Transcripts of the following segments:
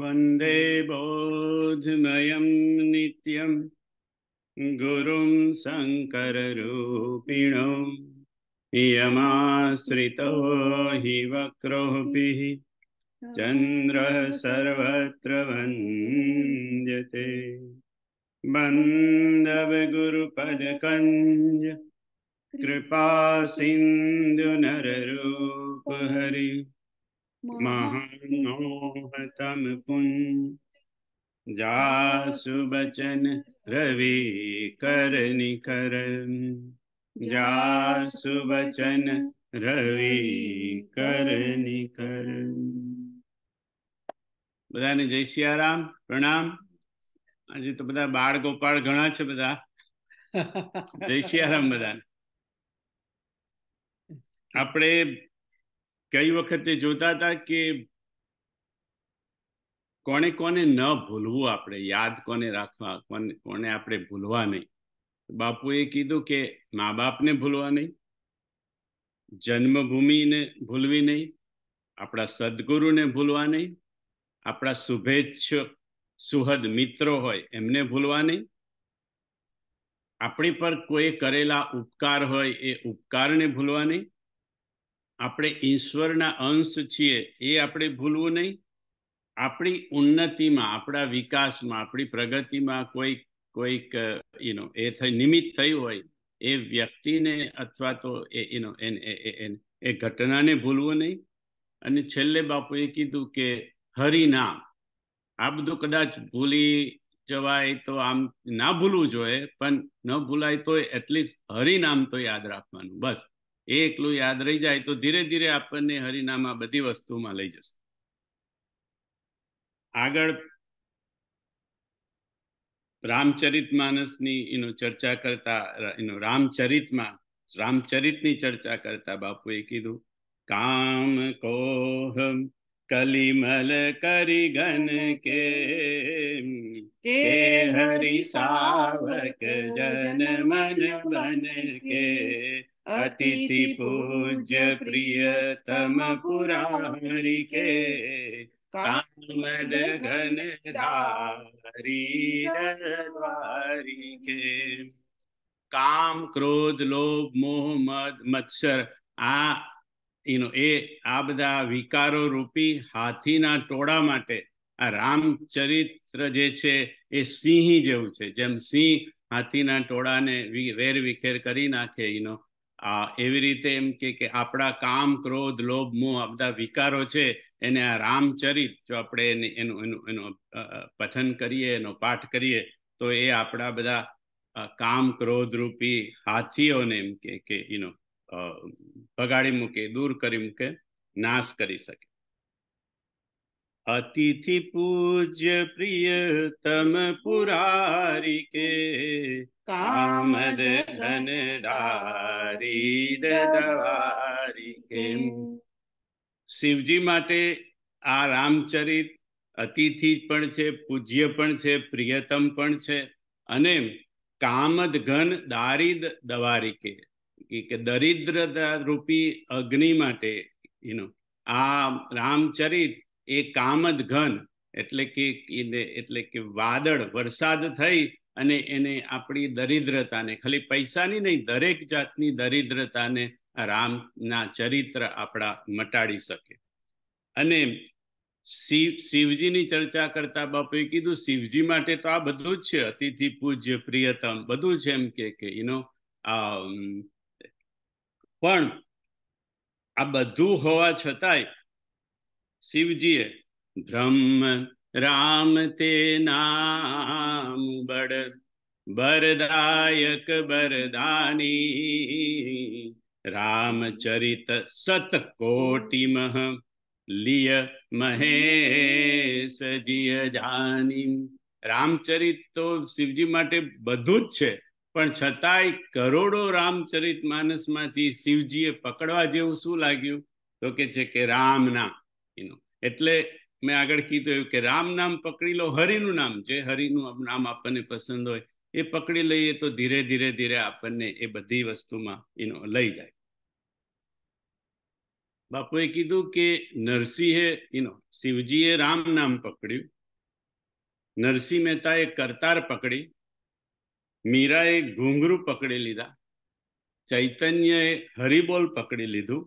वन्दे बोधमयं नित्यं गुरुं शङ्कररूपिणौ यमाश्रितो हि वक्रोऽपिः चन्द्रः सर्वत्र वन्द्यते बन्दवगुरुपदकञ्ज कृपासिन्धुनररूपहरि મહાનોહતમ पुन जासु बचन रवि कर निकर जासु बचन रवि कर निकर બધાને જય સિયારામ પ્રણામ આજે તો બધા બાળ ગોપાળ ઘણા છે બધા જય સિયારામ બધાને આપણે કઈ વખતે જોતા હતા કે કોને કોને ન ભૂલવું આપણે યાદ કોને રાખવા કોને કોને આપણે ભૂલવા નહીં બાપુએ કીધું કે મા બાપને ભૂલવા નહીં જન્મભૂમિને ભૂલવી નહીં આપણા સદગુરુને ભૂલવા નહીં આપણા શુભેચ્છ સુહદ મિત્રો હોય એમને ભૂલવા નહીં આપણી પર કોઈ કરેલા ઉપકાર હોય એ ઉપકારને ભૂલવા નહીં આપણે ઈશ્વરના અંશ છીએ એ આપણે ભૂલવું નહીં આપણી ઉન્નતિમાં આપણા વિકાસમાં આપણી પ્રગતિમાં કોઈક કોઈક યુનો એ થઈ નિમિત્ત થયું હોય એ વ્યક્તિને અથવા તો એ યુનો એ ઘટનાને ભૂલવું નહીં અને છેલ્લે બાપુએ કીધું કે હરિનામ આ બધું કદાચ ભૂલી જવાય તો આમ ના ભૂલવું જોઈએ પણ ન ભૂલાય તો એટલીસ્ટ હરિનામ તો યાદ રાખવાનું બસ એકલું યાદ રહી જાય તો ધીરે ધીરે આપણને હરિનામ આ બધી વસ્તુમાં લઈ જશે આગળ રામચરિત માનસની એનો ચર્ચા કરતા એનો રામચરિતમાં રામચરિતની ચર્ચા કરતા બાપુએ કીધું કામ કોહ કલિમલ કરી ગન કે હરિ સાવક જન મન બન કે अतिथि पूज्य प्रियतम पुरारी के घन धारी કામ ક્રોધ લોભ મોહ મદ મત્સર આ યુનો એ આ બધા વિકારો રૂપી હાથીના ટોળા માટે આ રામચરિત્ર જે છે એ સિંહ જેવું છે જેમ સિંહ હાથીના ટોળાને વેર વિખેર કરી નાખે એનો એવી રીતે એમ કે કે આપણા કામ ક્રોધ લોભ મોહ આ બધા વિકારો છે એને આ રામચરિત જો આપણે એને એનું એનું એનું પઠન કરીએ એનો પાઠ કરીએ તો એ આપણા બધા કામ ક્રોધ રૂપી હાથીઓને એમ કે કે યુનો ભગાડી મૂકે દૂર કરી મૂકે નાશ કરી શકે अतिथि पूज्य प्रियतम पुरारी के कामद घन डारी दवारी के શિવજી માટે આ રામચરિત અતિથિ પણ છે પૂજ્ય પણ છે પ્રિયતમ પણ છે અને કામદ ઘન દારિદ દવારી કે દરિદ્રતા રૂપી અગ્નિ માટે એનો આ રામચરિત એ કામદ ઘન એટલે કે એટલે કે વાદળ વરસાદ થઈ અને એને આપણી દરિદ્રતાને ખાલી પૈસાની નહીં દરેક જાતની દરિદ્રતાને રામના ચરિત્ર આપણા મટાડી શકે અને શિવ શિવજીની ચર્ચા કરતા બાપુએ કીધું શિવજી માટે તો આ બધું જ છે અતિથિ પૂજ્ય પ્રિયતમ બધું છે એમ કે કે એનો પણ આ બધું હોવા છતાંય શિવજીએ બ્રહ્મ રામ તે નામ બડ બરદાયક બરદાની રામચરિત સત કોટિ મહ લિય મહેશ જીય જાની રામચરિત તો શિવજી માટે બધું જ છે પણ છતાંય કરોડો રામચરિત માનસમાંથી શિવજીએ પકડવા જેવું શું લાગ્યું તો કે છે કે રામના એનું એટલે મેં આગળ કીધું એવું કે રામ નામ પકડી લો હરિનું નામ જે હરિનું નામ આપણને પસંદ હોય એ પકડી લઈએ તો ધીરે ધીરે ધીરે આપણને એ બધી વસ્તુમાં એનો લઈ જાય બાપુએ કીધું કે નરસિંહે એનો શિવજીએ રામ નામ પકડ્યું નરસિંહ મહેતાએ કરતાર પકડી મીરાએ ઘૂંઘરું પકડી લીધા ચૈતન્યએ હરિબોલ પકડી લીધું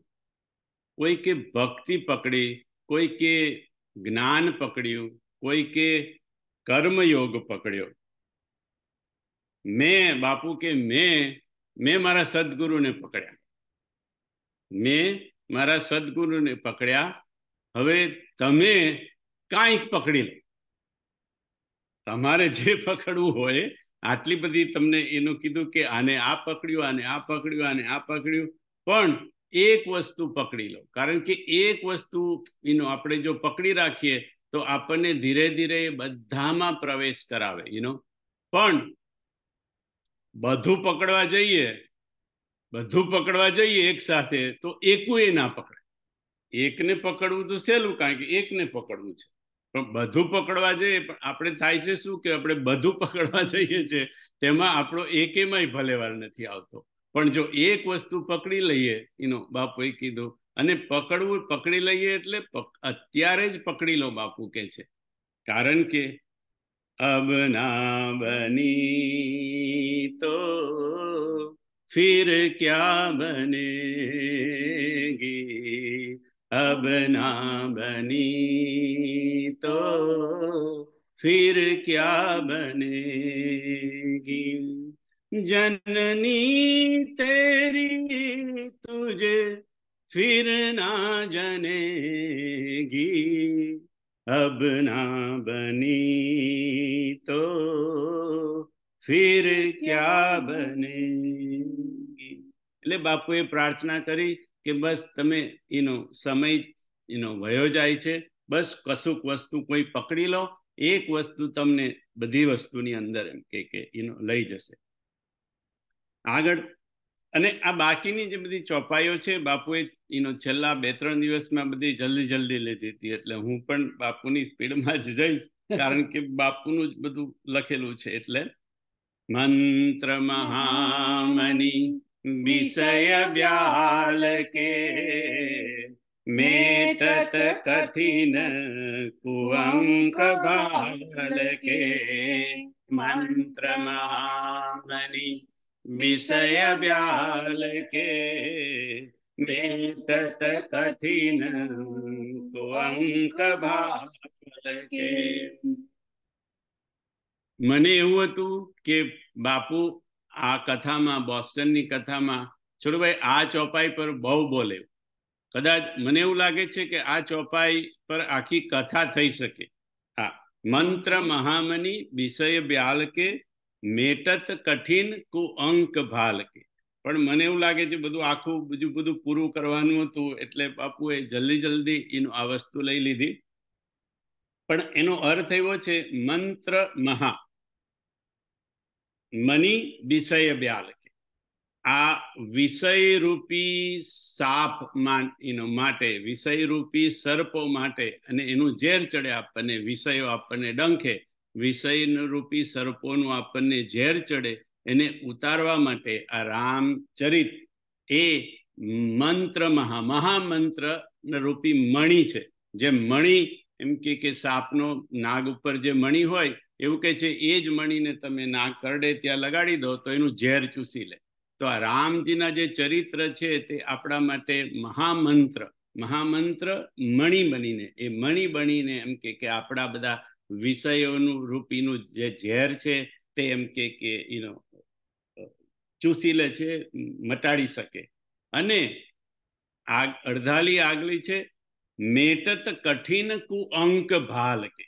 કોઈ કે ભક્તિ પકડી કોઈકે જ્ઞાન પકડ્યું કોઈકે કર્મયોગ પકડ્યો મેં બાપુ કે મેં મેં મારા સદગુરુને પકડ્યા મેં મારા સદગુરુને પકડ્યા હવે તમે કાંઈક પકડી લો તમારે જે પકડવું હોય આટલી બધી તમને એનું કીધું કે આને આ પકડ્યું આને આ પકડ્યું આને આ પકડ્યું પણ એક વસ્તુ પકડી લો કારણ કે એક વસ્તુ યુનો આપણે જો પકડી રાખીએ તો આપણને ધીરે ધીરે બધામાં પ્રવેશ કરાવે યુનો પણ બધું પકડવા જઈએ બધું પકડવા જઈએ એક સાથે તો એકું એ ના પકડે એકને પકડવું તો સહેલું કારણ કે એકને પકડવું છે પણ બધું પકડવા જઈએ પણ આપણે થાય છે શું કે આપણે બધું પકડવા જઈએ છીએ તેમાં આપણો એકેમાંય ભલેવાર નથી આવતો પણ જો એક વસ્તુ પકડી લઈએ એનો બાપ એ કીધો અને પકડવું પકડી લઈએ એટલે અત્યારે જ પકડી લો બાપુ કહે છે કારણ કે અભનાવની તો ફિર શું બનેગી અભનાવની તો ફિર શું બનેગી जननी तेरी तुझे फिर ना जनेगी अब ना बनी तो फिर क्या બનેગી એટલે બાપુએ પ્રાર્થના કરી કે બસ તમે એનો સમય એનો વયો જાય છે બસ કશુંક વસ્તુ કોઈ પકડી લો એક વસ્તુ તમને બધી વસ્તુની અંદર એમ કે એનો લઈ જશે આગળ અને આ બાકીની જે બધી ચોપાઈઓ છે બાપુએ એનો છેલ્લા બે ત્રણ દિવસમાં બધી જલ્દી જલ્દી લીધી હતી એટલે હું પણ બાપુની સ્પીડમાં જ જઈશ કારણ કે બાપુનું જ બધું લખેલું છે એટલે મંત્ર મહામની વિષય વ્યાલ કે મેટત કઠિન કુવંક ભાલ કે મંત્ર મહામની विषय ब्याल के बेटत कठिन अंक भाल के मने हुआ तू के बापू आ कथा में बॉस्टन की कथा में छोड़ो भाई आ चौपाई पर बहु बोले कदाच मने एवं लगे कि आ चौपाई पर आखी कथा थी सके हाँ मंत्र महामनी विषय ब्याल के મેટત કઠિન કુ અંક ભાલ કે પણ મને એવું લાગે છે બધું આખું બીજું બધું પૂરું કરવાનું હતું એટલે બાપુએ જલ્દી જલ્દી એનું આ વસ્તુ લઈ લીધી પણ એનો અર્થ એવો છે મંત્ર મહા મની વિષય બ્યાલ કે આ વિષય રૂપી સાપ એનો માટે વિષય રૂપી સર્પો માટે અને એનું ઝેર ચડે આપણને વિષયો આપણને ડંખે વિષય રૂપી સર્પોનું આપણને ઝેર ચડે એને ઉતારવા માટે આ રામચરિત એ મંત્ર મહા મહામંત્ર રૂપી મણી છે જે મણી એમ કે કે સાપનો નાગ ઉપર જે મણી હોય એવું કે છે એ જ મણીને તમે નાગ કરડે ત્યાં લગાડી દો તો એનું ઝેર ચૂસી લે તો આ રામજીના જે ચરિત્ર છે તે આપણા માટે મહામંત્ર મહામંત્ર મણી બનીને એ મણી બનીને એમ કે આપણા બધા વિષયોનું રૂપીનું જે ઝેર છે તે એમ કે કે એનો ચૂસી લે છે મટાડી શકે અને આગ અડધાલી આગલી છે મેટત કઠિન કુઅંક ભાલ કે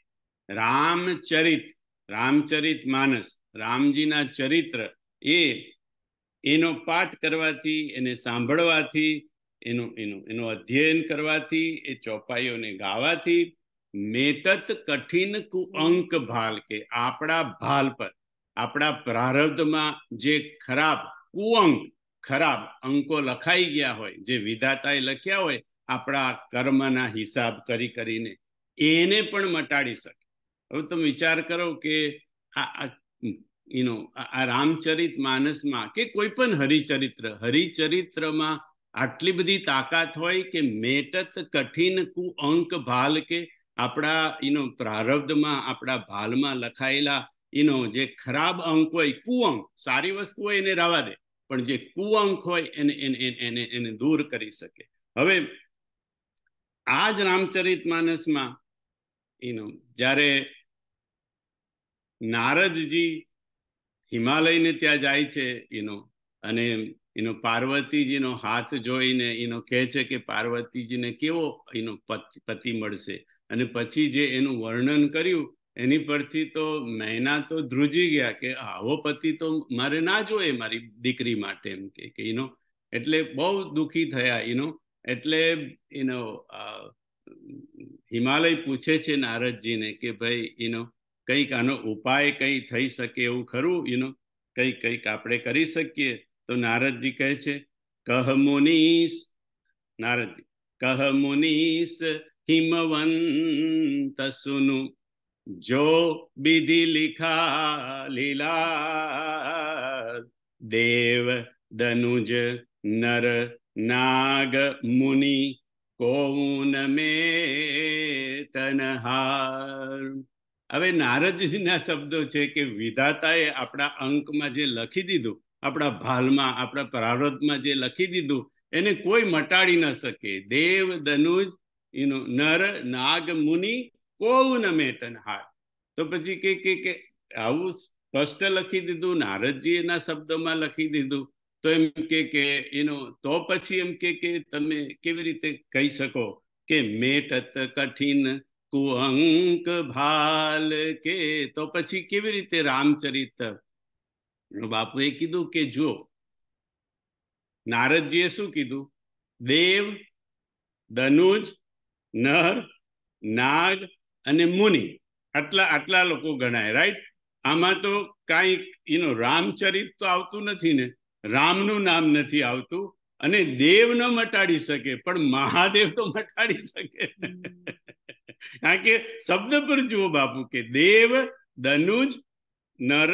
રામચરિત રામચરિત માનસ રામજીના ચરિત્ર એ એનો પાઠ કરવાથી એને સાંભળવાથી એનું એનું એનું અધ્યયન કરવાથી એ ચોપાઈઓને ગાવાથી મેટત કઠિન કુઅંક ભાલ કે આપણા ભાલ પર આપણા પ્રારબ્ધમાં જે ખરાબ કુઅંક ખરાબ અંકો લખાઈ ગયા હોય જે વિધાતાએ લખ્યા હોય આપણા કર્મના હિસાબ કરી કરીને એને પણ મટાડી શકે હવે તમે વિચાર કરો કે આ યુનો આ રામચરિત માનસમાં કે કોઈ પણ હરિચરિત્ર હરિચરિત્રમાં આટલી બધી તાકાત હોય કે મેટત કઠિન કુઅંક ભાલ કે આપણા એનો પ્રારબ્ધમાં આપણા ભાલમાં લખાયેલા એનો જે ખરાબ અંક હોય કુઅંક સારી વસ્તુ હોય એને રાવા દે પણ જે કુઅંક હોય એને એને એને એને દૂર કરી શકે હવે આ જ રામચરિત માનસમાં એનો જ્યારે નારદજી હિમાલયને ત્યાં જાય છે એનો અને એનો પાર્વતીજીનો હાથ જોઈને એનો કહે છે કે પાર્વતીજીને કેવો એનો પતિ મળશે અને પછી જે એનું વર્ણન કર્યું એની પરથી તો મહિના તો ધ્રુજી ગયા કે આવો પતિ તો મારે ના જોઈએ મારી દીકરી માટે એમ કે એનો એટલે બહુ દુઃખી થયા એનો એટલે એનો હિમાલય પૂછે છે નારદજીને કે ભાઈ એનો કંઈક આનો ઉપાય કંઈ થઈ શકે એવું ખરું એનો કંઈક કંઈક આપણે કરી શકીએ તો નારદજી કહે છે કહ મુનીશ નારદજી કહ મુનીશ હિમવંત સુનુ જો વિધિ લિખા લીલા દેવ દનુજ નર નાગ મુનિ કોન મે તનહાર હવે નારદજીના શબ્દો છે કે વિધાતાએ આપણા અંકમાં જે લખી દીધું આપણા ભાલમાં આપણા પ્રારબ્ધમાં જે લખી દીધું એને કોઈ મટાડી ન શકે દેવ દનુજ you નર નાગ મુનિ કોઉન હાર તો પછી કે કે કે આવું સ્પષ્ટ લખી દીધું નારદજી એના શબ્દોમાં લખી દીધું તો એમ કે કે એનો તો પછી એમ કે કે તમે કેવી રીતે કહી શકો કે મેટત કઠિન કુઅંક ભાલ કે તો પછી કેવી રીતે રામચરિત બાપુએ કીધું કે જો નારદજીએ શું કીધું દેવ દનુજ નર નાગ અને મુનિ આટલા આટલા લોકો ગણાય રાઈટ આમાં તો કાંઈક એનું રામચરિત તો આવતું નથી ને રામનું નામ નથી આવતું અને દેવ ન મટાડી શકે પણ મહાદેવ તો મટાડી શકે કારણ કે શબ્દ પર જુઓ બાપુ કે દેવ દનુજ નર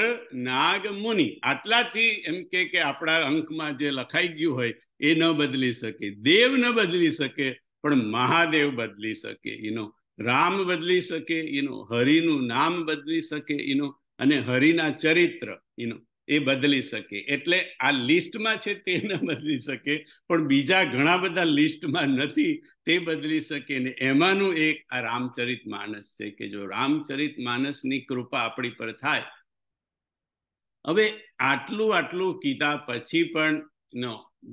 નાગ મુનિ આટલાથી એમ કે આપણા અંકમાં જે લખાઈ ગયું હોય એ ન બદલી શકે દેવ ન બદલી શકે પણ મહાદેવ બદલી શકે એનો રામ બદલી શકે એનો હરિનું નામ બદલી શકે એનો અને હરિના ચરિત્ર એનો એ બદલી શકે એટલે આ લિસ્ટમાં છે તે ન બદલી શકે પણ બીજા ઘણા બધા લિસ્ટમાં નથી તે બદલી શકે ને એમાંનું એક આ રામચરિત માનસ છે કે જો રામચરિત માનસની કૃપા આપણી પર થાય હવે આટલું આટલું કીધા પછી પણ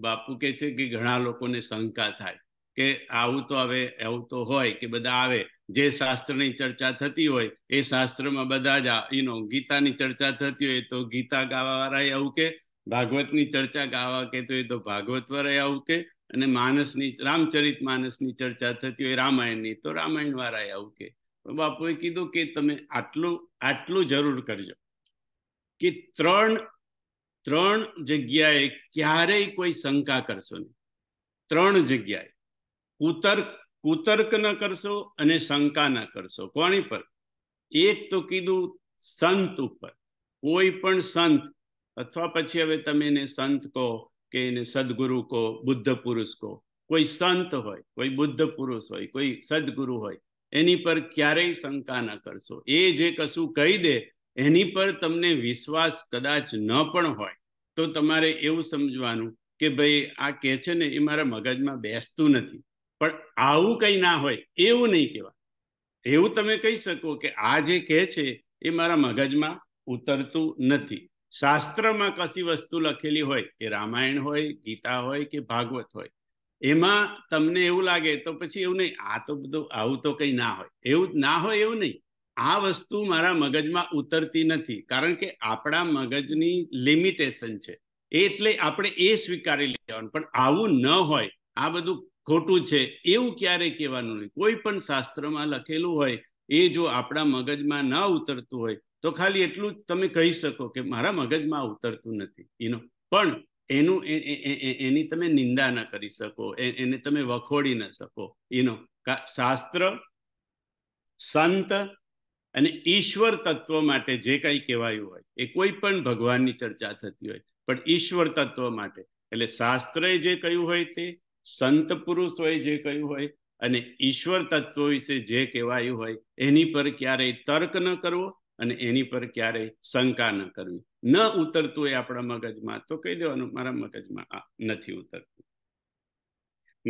બાપુ કે છે કે ઘણા લોકોને શંકા થાય કે આવું તો આવે આવું તો હોય કે બધા આવે જે શાસ્ત્રની ચર્ચા થતી હોય એ શાસ્ત્રમાં બધા જ યુનો ગીતાની ચર્ચા થતી હોય તો ગીતા ગાવાવાળાએ આવું કે ભાગવતની ચર્ચા ગાવા કહેતો હોય તો ભાગવત આવું કે અને માનસની રામચરિત માનસની ચર્ચા થતી હોય રામાયણની તો રામાયણ વાળા આવું કે બાપુએ કીધું કે તમે આટલું આટલું જરૂર કરજો કે ત્રણ ત્રણ જગ્યાએ ક્યારેય કોઈ શંકા કરશો નહીં ત્રણ જગ્યાએ કુતર્ક કુતર્ક ન કરશો અને શંકા ન કરશો કોની પર એક તો કીધું સંત ઉપર કોઈ પણ સંત અથવા પછી હવે તમે એને સંત કહો કે એને સદગુરુ કહો બુદ્ધ પુરુષ કહો કોઈ સંત હોય કોઈ બુદ્ધ પુરુષ હોય કોઈ સદગુરુ હોય એની પર ક્યારેય શંકા ન કરશો એ જે કશું કહી દે એની પર તમને વિશ્વાસ કદાચ ન પણ હોય તો તમારે એવું સમજવાનું કે ભાઈ આ કહે છે ને એ મારા મગજમાં બેસતું નથી પણ આવું કંઈ ના હોય એવું નહીં કહેવાય એવું તમે કહી શકો કે આ જે કહે છે એ મારા મગજમાં ઉતરતું નથી શાસ્ત્રમાં કશી વસ્તુ લખેલી હોય એ રામાયણ હોય ગીતા હોય કે ભાગવત હોય એમાં તમને એવું લાગે તો પછી એવું નહીં આ તો બધું આવું તો કંઈ ના હોય એવું ના હોય એવું નહીં આ વસ્તુ મારા મગજમાં ઉતરતી નથી કારણ કે આપણા મગજની લિમિટેશન છે એટલે આપણે એ સ્વીકારી લેવાનું પણ આવું ન હોય આ બધું ખોટું છે એવું ક્યારે કહેવાનું નહીં કોઈ પણ શાસ્ત્રમાં લખેલું હોય એ જો આપણા મગજમાં ના ઉતરતું હોય તો ખાલી એટલું જ તમે કહી શકો કે મારા મગજમાં ઉતરતું નથી એનો પણ એનું એની તમે નિંદા ન કરી શકો એને તમે વખોડી ન શકો એનો શાસ્ત્ર સંત અને ઈશ્વર તત્વ માટે જે કંઈ કહેવાયું હોય એ કોઈ પણ ભગવાનની ચર્ચા થતી હોય પણ ઈશ્વર તત્વ માટે એટલે શાસ્ત્રએ જે કહ્યું હોય તે સંત પુરુષોએ જે કહ્યું હોય અને ઈશ્વર તત્વ વિશે જે કહેવાયું હોય એની પર ક્યારેય તર્ક ન કરવો અને એની પર ક્યારેય શંકા ન કરવી ન ઉતરતું એ આપણા મગજમાં તો કહી દેવાનું મારા મગજમાં આ નથી ઉતરતું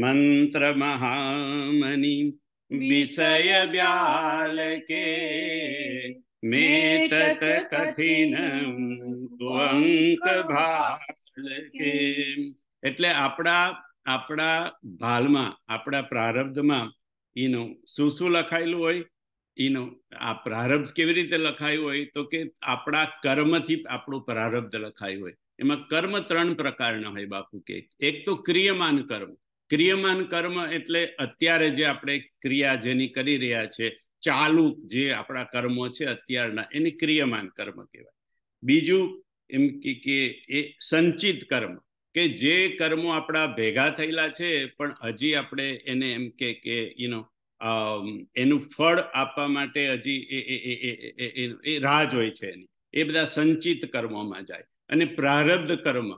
મંત્ર મહામની વિષય વ્યાલ કે મેટત કઠિન અંક ભાલ કે એટલે આપણા આપણા ભાલમાં આપણા પ્રારબ્ધમાં એનું શું શું લખાયેલું હોય એનું આ પ્રારબ્ધ કેવી રીતે લખાયું હોય તો કે આપણા કર્મથી આપણું પ્રારબ્ધ લખાયું હોય એમાં કર્મ ત્રણ પ્રકારના હોય બાપુ કે એક તો ક્રિયમાન કર્મ ક્રિયમાન કર્મ એટલે અત્યારે જે આપણે ક્રિયા જેની કરી રહ્યા છે ચાલુ જે આપણા કર્મો છે અત્યારના એને ક્રિયમાન કર્મ કહેવાય બીજું એમ કે એ સંચિત કર્મ કે જે કર્મો આપણા ભેગા થયેલા છે પણ હજી આપણે એને એમ કે કે યુનો એનું ફળ આપવા માટે હજી એ રાહ જોઈ છે એની એ બધા સંચિત કર્મોમાં જાય અને પ્રારબ્ધ કર્મ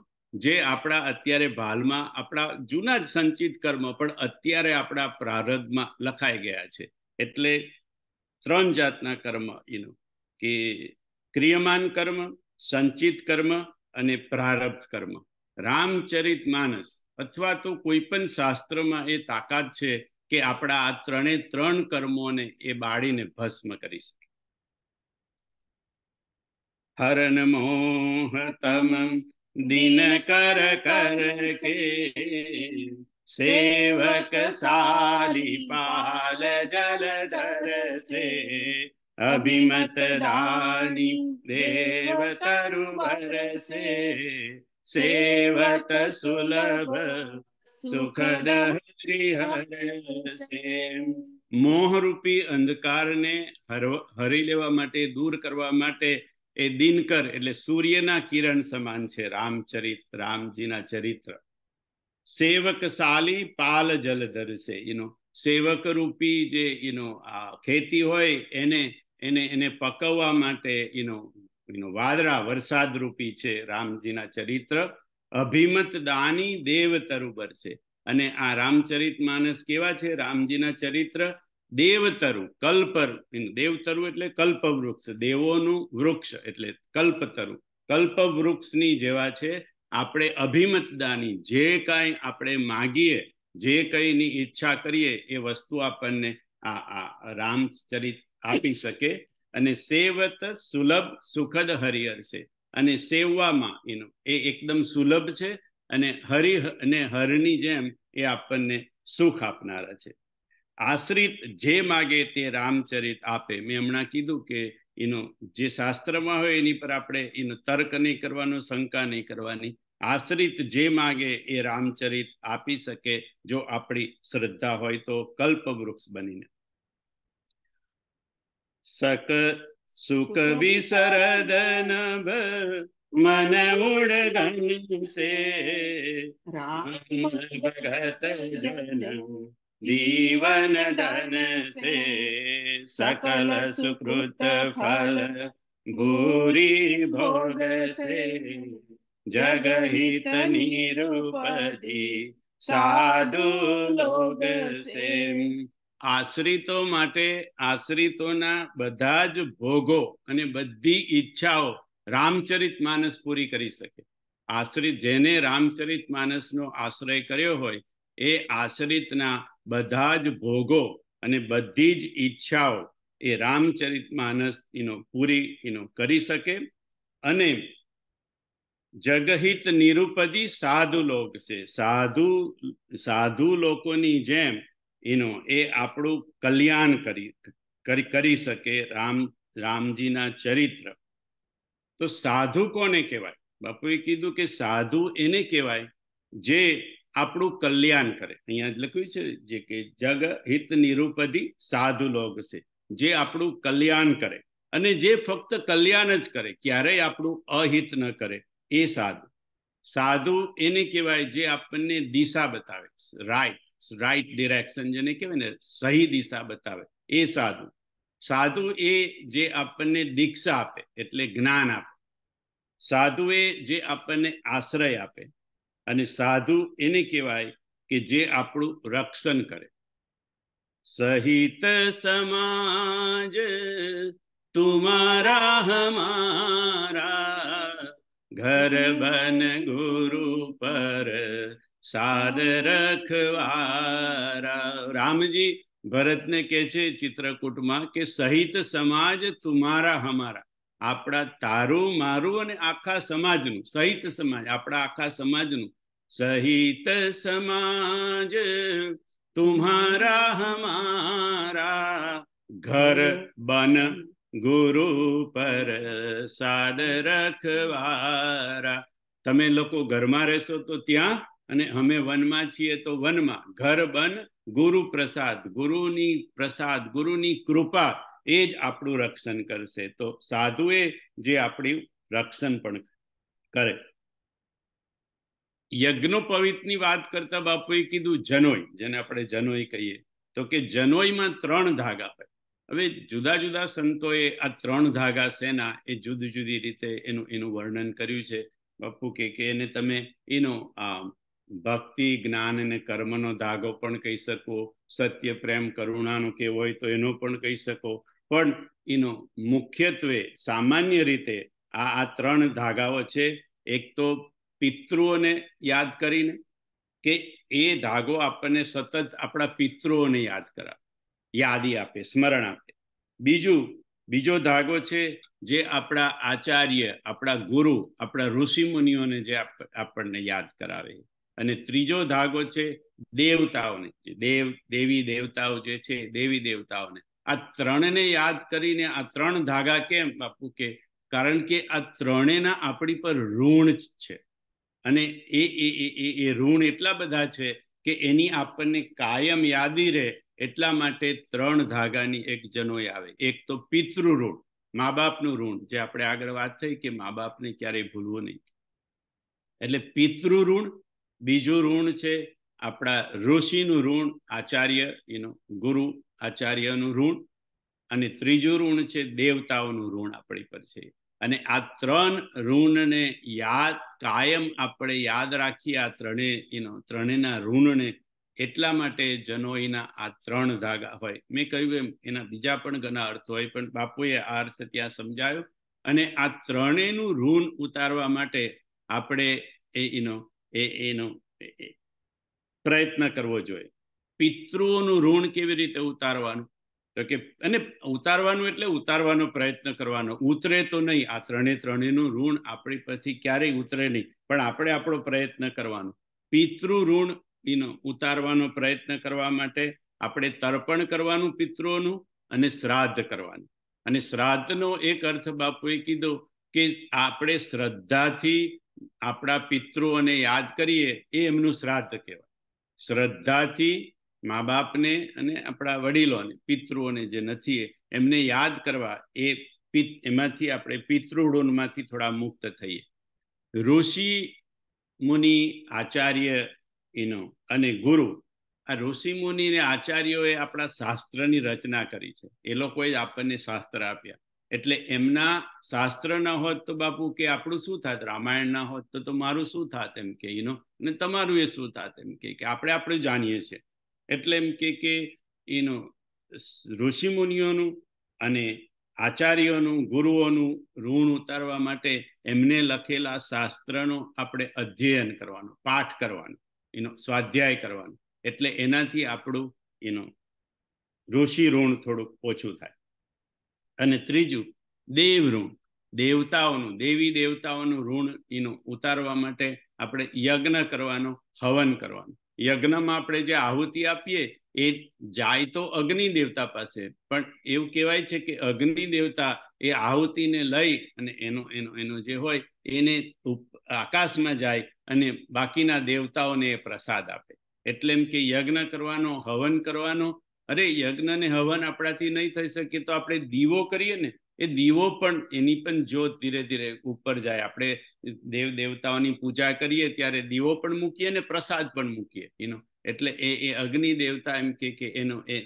જે આપણા અત્યારે ભાલમાં આપણા જૂના જ સંચિત કર્મ પણ અત્યારે આપણા પ્રારબ્ધમાં લખાઈ ગયા છે એટલે ત્રણ જાતના કર્મ એનો કે ક્રિયમાન કર્મ સંચિત કર્મ અને પ્રારબ્ધ કર્મ રામચરિત માનસ અથવા તો કોઈ પણ શાસ્ત્રમાં એ તાકાત છે કે આપણા આ ત્રણે ત્રણ કર્મોને એ બાળીને ભસ્મ કરી શકે હરન મોહ દિન કર કરે સેવક સાલી પાલ જલ ડર સે અભિમત દાની દેવ કરુ ભરસે सेवत सुलभ સુખદ મોહરૂપી અંધકારને હરી લેવા માટે દૂર કરવા માટે એ દિનકર એટલે સૂર્યના કિરણ સમાન છે રામચરિત રામજીના ચરિત્ર સેવક સાલી પાલ જલધર છે એનો સેવક રૂપી જે એનો આ ખેતી હોય એને એને એને પકવવા માટે એનો વાદરા વરસાદ રૂપી છે રામજીના ચરિત્ર અભિમત દાની દેવ તરુબર છે અને આ રામચરિત માનસ કેવા છે રામજીના ચરિત્ર દેવતરુ કલ્પર દેવતરુ એટલે કલ્પવૃક્ષ દેવોનું વૃક્ષ એટલે કલ્પતરુ કલ્પવૃક્ષની જેવા છે આપણે અભિમતદાની જે કાંઈ આપણે માગીએ જે કંઈની ઈચ્છા કરીએ એ વસ્તુ આપણને આ આ રામચરિત આપી શકે અને સેવત સુલભ સુખદ હરિહર છે અને સેવવામાં એનો એ એકદમ સુલભ છે અને હરિ અને હરની જેમ એ આપણને સુખ આપનારા છે આશ્રિત જે માગે તે રામચરિત આપે મેં હમણાં કીધું કે એનો જે શાસ્ત્રમાં હોય એની પર આપણે એનો તર્ક નહીં કરવાનો શંકા નહીં કરવાની આશ્રિત જે માગે એ રામચરિત આપી શકે જો આપણી શ્રદ્ધા હોય તો કલ્પ વૃક્ષ બનીને સક સુખ વિસરદન मन उड़ धन से राम भगत जन जीवन धन से सकल सुकृत फल भूरी भोग से जगहित निरुपधि साधु लोग से આશ્રિતો માટે આશ્રિતોના બધા જ ભોગો અને બધી ઈચ્છાઓ રામચરિત માનસ પૂરી કરી શકે આશ્રિત જેને રામચરિત માનસનો આશ્રય કર્યો હોય એ આશ્રિતના બધા જ ભોગો અને બધી જ ઈચ્છાઓ એ રામચરિત માનસ એનો પૂરી એનો કરી શકે અને જગહિત નિરુપદી સાધુ લોક છે સાધુ સાધુ લોકોની જેમ એનું એ આપણું કલ્યાણ કરી કરી શકે રામ રામજીના ચરિત્ર તો સાધુ કોને કહેવાય બાપુએ કીધું કે સાધુ એને કહેવાય જે આપણું કલ્યાણ કરે અહીંયા લખ્યું છે જે કે જગ હિત નિરૂપધી સાધુ લોગ છે જે આપણું કલ્યાણ કરે અને જે ફક્ત કલ્યાણ જ કરે ક્યારેય આપણું અહિત ન કરે એ સાધુ સાધુ એને કહેવાય જે આપણને દિશા બતાવે રાઈટ રાઈટ ડિરેક્શન જેને કહેવાય ને સહી દિશા બતાવે એ સાધુ સાધુ એ જે આપણને દીક્ષા આપે એટલે જ્ઞાન આપે સાધુ એ જે આપણને આશ્રય આપે અને સાધુ એને કહેવાય કે જે આપણું રક્ષણ કરે સહિત સમાજ તુમારા હમારા ઘર બન ગુરુ પર સાદ રખવારા રામજી ભરતને કહે છે ચિત્રકૂટમાં કે સહિત સમાજ તુમારા હમારા આપણા તારું મારું અને આખા સમાજનું સહિત સમાજ આપણા આખા સમાજનું સહિત સમાજ તુમારા હમારા ઘર બન ગુરુ પર સાદ રખવારા તમે લોકો ઘરમાં રહેશો તો ત્યાં અને અમે વનમાં છીએ તો વનમાં ઘર બન ગુરુ પ્રસાદ ગુરુની પ્રસાદ ગુરુની કૃપા એ જ આપણું રક્ષણ કરશે તો સાધુએ જે આપણી રક્ષણ પણ કરે યજ્ઞોપવિતની વાત કરતા બાપુએ કીધું જનોઈ જેને આપણે જનોઈ કહીએ તો કે જનોઈમાં ત્રણ ધાગા હોય હવે જુદા જુદા સંતોએ આ ત્રણ ધાગા સેના એ જુદી જુદી રીતે એનું એનું વર્ણન કર્યું છે બાપુ કે એને તમે એનો ભક્તિ જ્ઞાન અને કર્મનો ધાગો પણ કહી શકો સત્ય પ્રેમ કરુણાનો કેવો હોય તો એનો પણ કહી શકો પણ એનો મુખ્યત્વે સામાન્ય રીતે આ આ ત્રણ ધાગાઓ છે એક તો પિતૃઓને યાદ કરીને કે એ ધાગો આપણને સતત આપણા પિતૃઓને યાદ કરાવે યાદી આપે સ્મરણ આપે બીજું બીજો ધાગો છે જે આપણા આચાર્ય આપણા ગુરુ આપણા ઋષિ મુનિઓને જે આપણને યાદ કરાવે અને ત્રીજો ધાગો છે દેવતાઓને દેવ દેવી દેવતાઓ જે છે દેવી દેવતાઓને આ ત્રણને યાદ કરીને આ ત્રણ ધાગા કેમ બાપુ કે કારણ કે આ ત્રણેના આપણી પર ઋણ છે અને એ એ ઋણ એટલા બધા છે કે એની આપણને કાયમ યાદી રહે એટલા માટે ત્રણ ધાગાની એક જનોય આવે એક તો પિતૃ ઋણ મા બાપનું ઋણ જે આપણે આગળ વાત થઈ કે મા બાપને ક્યારેય ભૂલવું નહીં એટલે પિતૃ ઋણ બીજું ઋણ છે આપણા ઋષિનું ઋણ આચાર્ય એનો ગુરુ આચાર્યનું ઋણ અને ત્રીજું ઋણ છે દેવતાઓનું ઋણ આપણી પર છે અને આ ત્રણ ઋણને યાદ કાયમ આપણે યાદ રાખીએ આ ત્રણે એનો ત્રણેયના ઋણને એટલા માટે જનોઈના આ ત્રણ ધાગા હોય મેં કહ્યું એમ એના બીજા પણ ઘણા અર્થ હોય પણ બાપુએ આ અર્થ ત્યાં સમજાયો અને આ ત્રણેયનું ઋણ ઉતારવા માટે આપણે એ એનો એ એનો પ્રયત્ન કરવો જોઈએ પિતૃઓનું ઋણ કેવી રીતે ઉતારવાનું તો કે અને ઉતારવાનું એટલે ઉતારવાનો પ્રયત્ન કરવાનો ઉતરે તો નહીં આ ત્રણે ત્રણેનું ઋણ આપણી પરથી ક્યારેય ઉતરે નહીં પણ આપણે આપણો પ્રયત્ન કરવાનો પિતૃ ઋણ એનો ઉતારવાનો પ્રયત્ન કરવા માટે આપણે તર્પણ કરવાનું પિતૃઓનું અને શ્રાદ્ધ કરવાનું અને શ્રાદ્ધનો એક અર્થ બાપુએ કીધો કે આપણે શ્રદ્ધાથી આપણા પિતૃઓને યાદ કરીએ એ એમનું શ્રાદ્ધ કહેવાય શ્રદ્ધાથી મા બાપને અને આપણા વડીલોને પિતૃઓને જે નથી એમને યાદ કરવા એ એમાંથી આપણે પિતૃઋણમાંથી થોડા મુક્ત થઈએ ઋષિ મુનિ આચાર્ય એનો અને ગુરુ આ ઋષિ મુનિ ને આચાર્યોએ આપણા શાસ્ત્રની રચના કરી છે એ લોકોએ આપણને શાસ્ત્ર આપ્યા એટલે એમના શાસ્ત્ર ના હોત તો બાપુ કે આપણું શું થાત રામાયણ ના હોત તો તો મારું શું થાત એમ કે એનો ને તમારું એ શું થાત એમ કે આપણે આપણે જાણીએ છીએ એટલે એમ કે કે એનો ઋષિમુનિઓનું અને આચાર્યોનું ગુરુઓનું ઋણ ઉતારવા માટે એમને લખેલા શાસ્ત્રનો આપણે અધ્યયન કરવાનો પાઠ કરવાનો એનો સ્વાધ્યાય કરવાનો એટલે એનાથી આપણું એનો ઋષિ ઋણ થોડુંક ઓછું થાય અને ત્રીજું દેવ ઋણ દેવતાઓનું દેવી દેવતાઓનું ઋણ એનું ઉતારવા માટે આપણે યજ્ઞ કરવાનો હવન કરવાનો યજ્ઞમાં આપણે જે આહુતિ આપીએ એ જાય તો અગ્નિ દેવતા પાસે પણ એવું કહેવાય છે કે અગ્નિ દેવતા એ આહુતિને લઈ અને એનો એનો એનો જે હોય એને આકાશમાં જાય અને બાકીના દેવતાઓને એ પ્રસાદ આપે એટલે એમ કે યજ્ઞ કરવાનો હવન કરવાનો અરે યજ્ઞ ને હવન આપણાથી નહીં થઈ શકે તો આપણે દીવો કરીએ ને એ દીવો પણ એની પણ જ્યોત ધીરે ધીરે ઉપર જાય આપણે દેવ દેવતાઓની પૂજા કરીએ ત્યારે દીવો પણ મૂકીએ ને પ્રસાદ પણ મૂકીએ એનો એટલે એ એ અગ્નિ દેવતા એમ કે કે એનો એ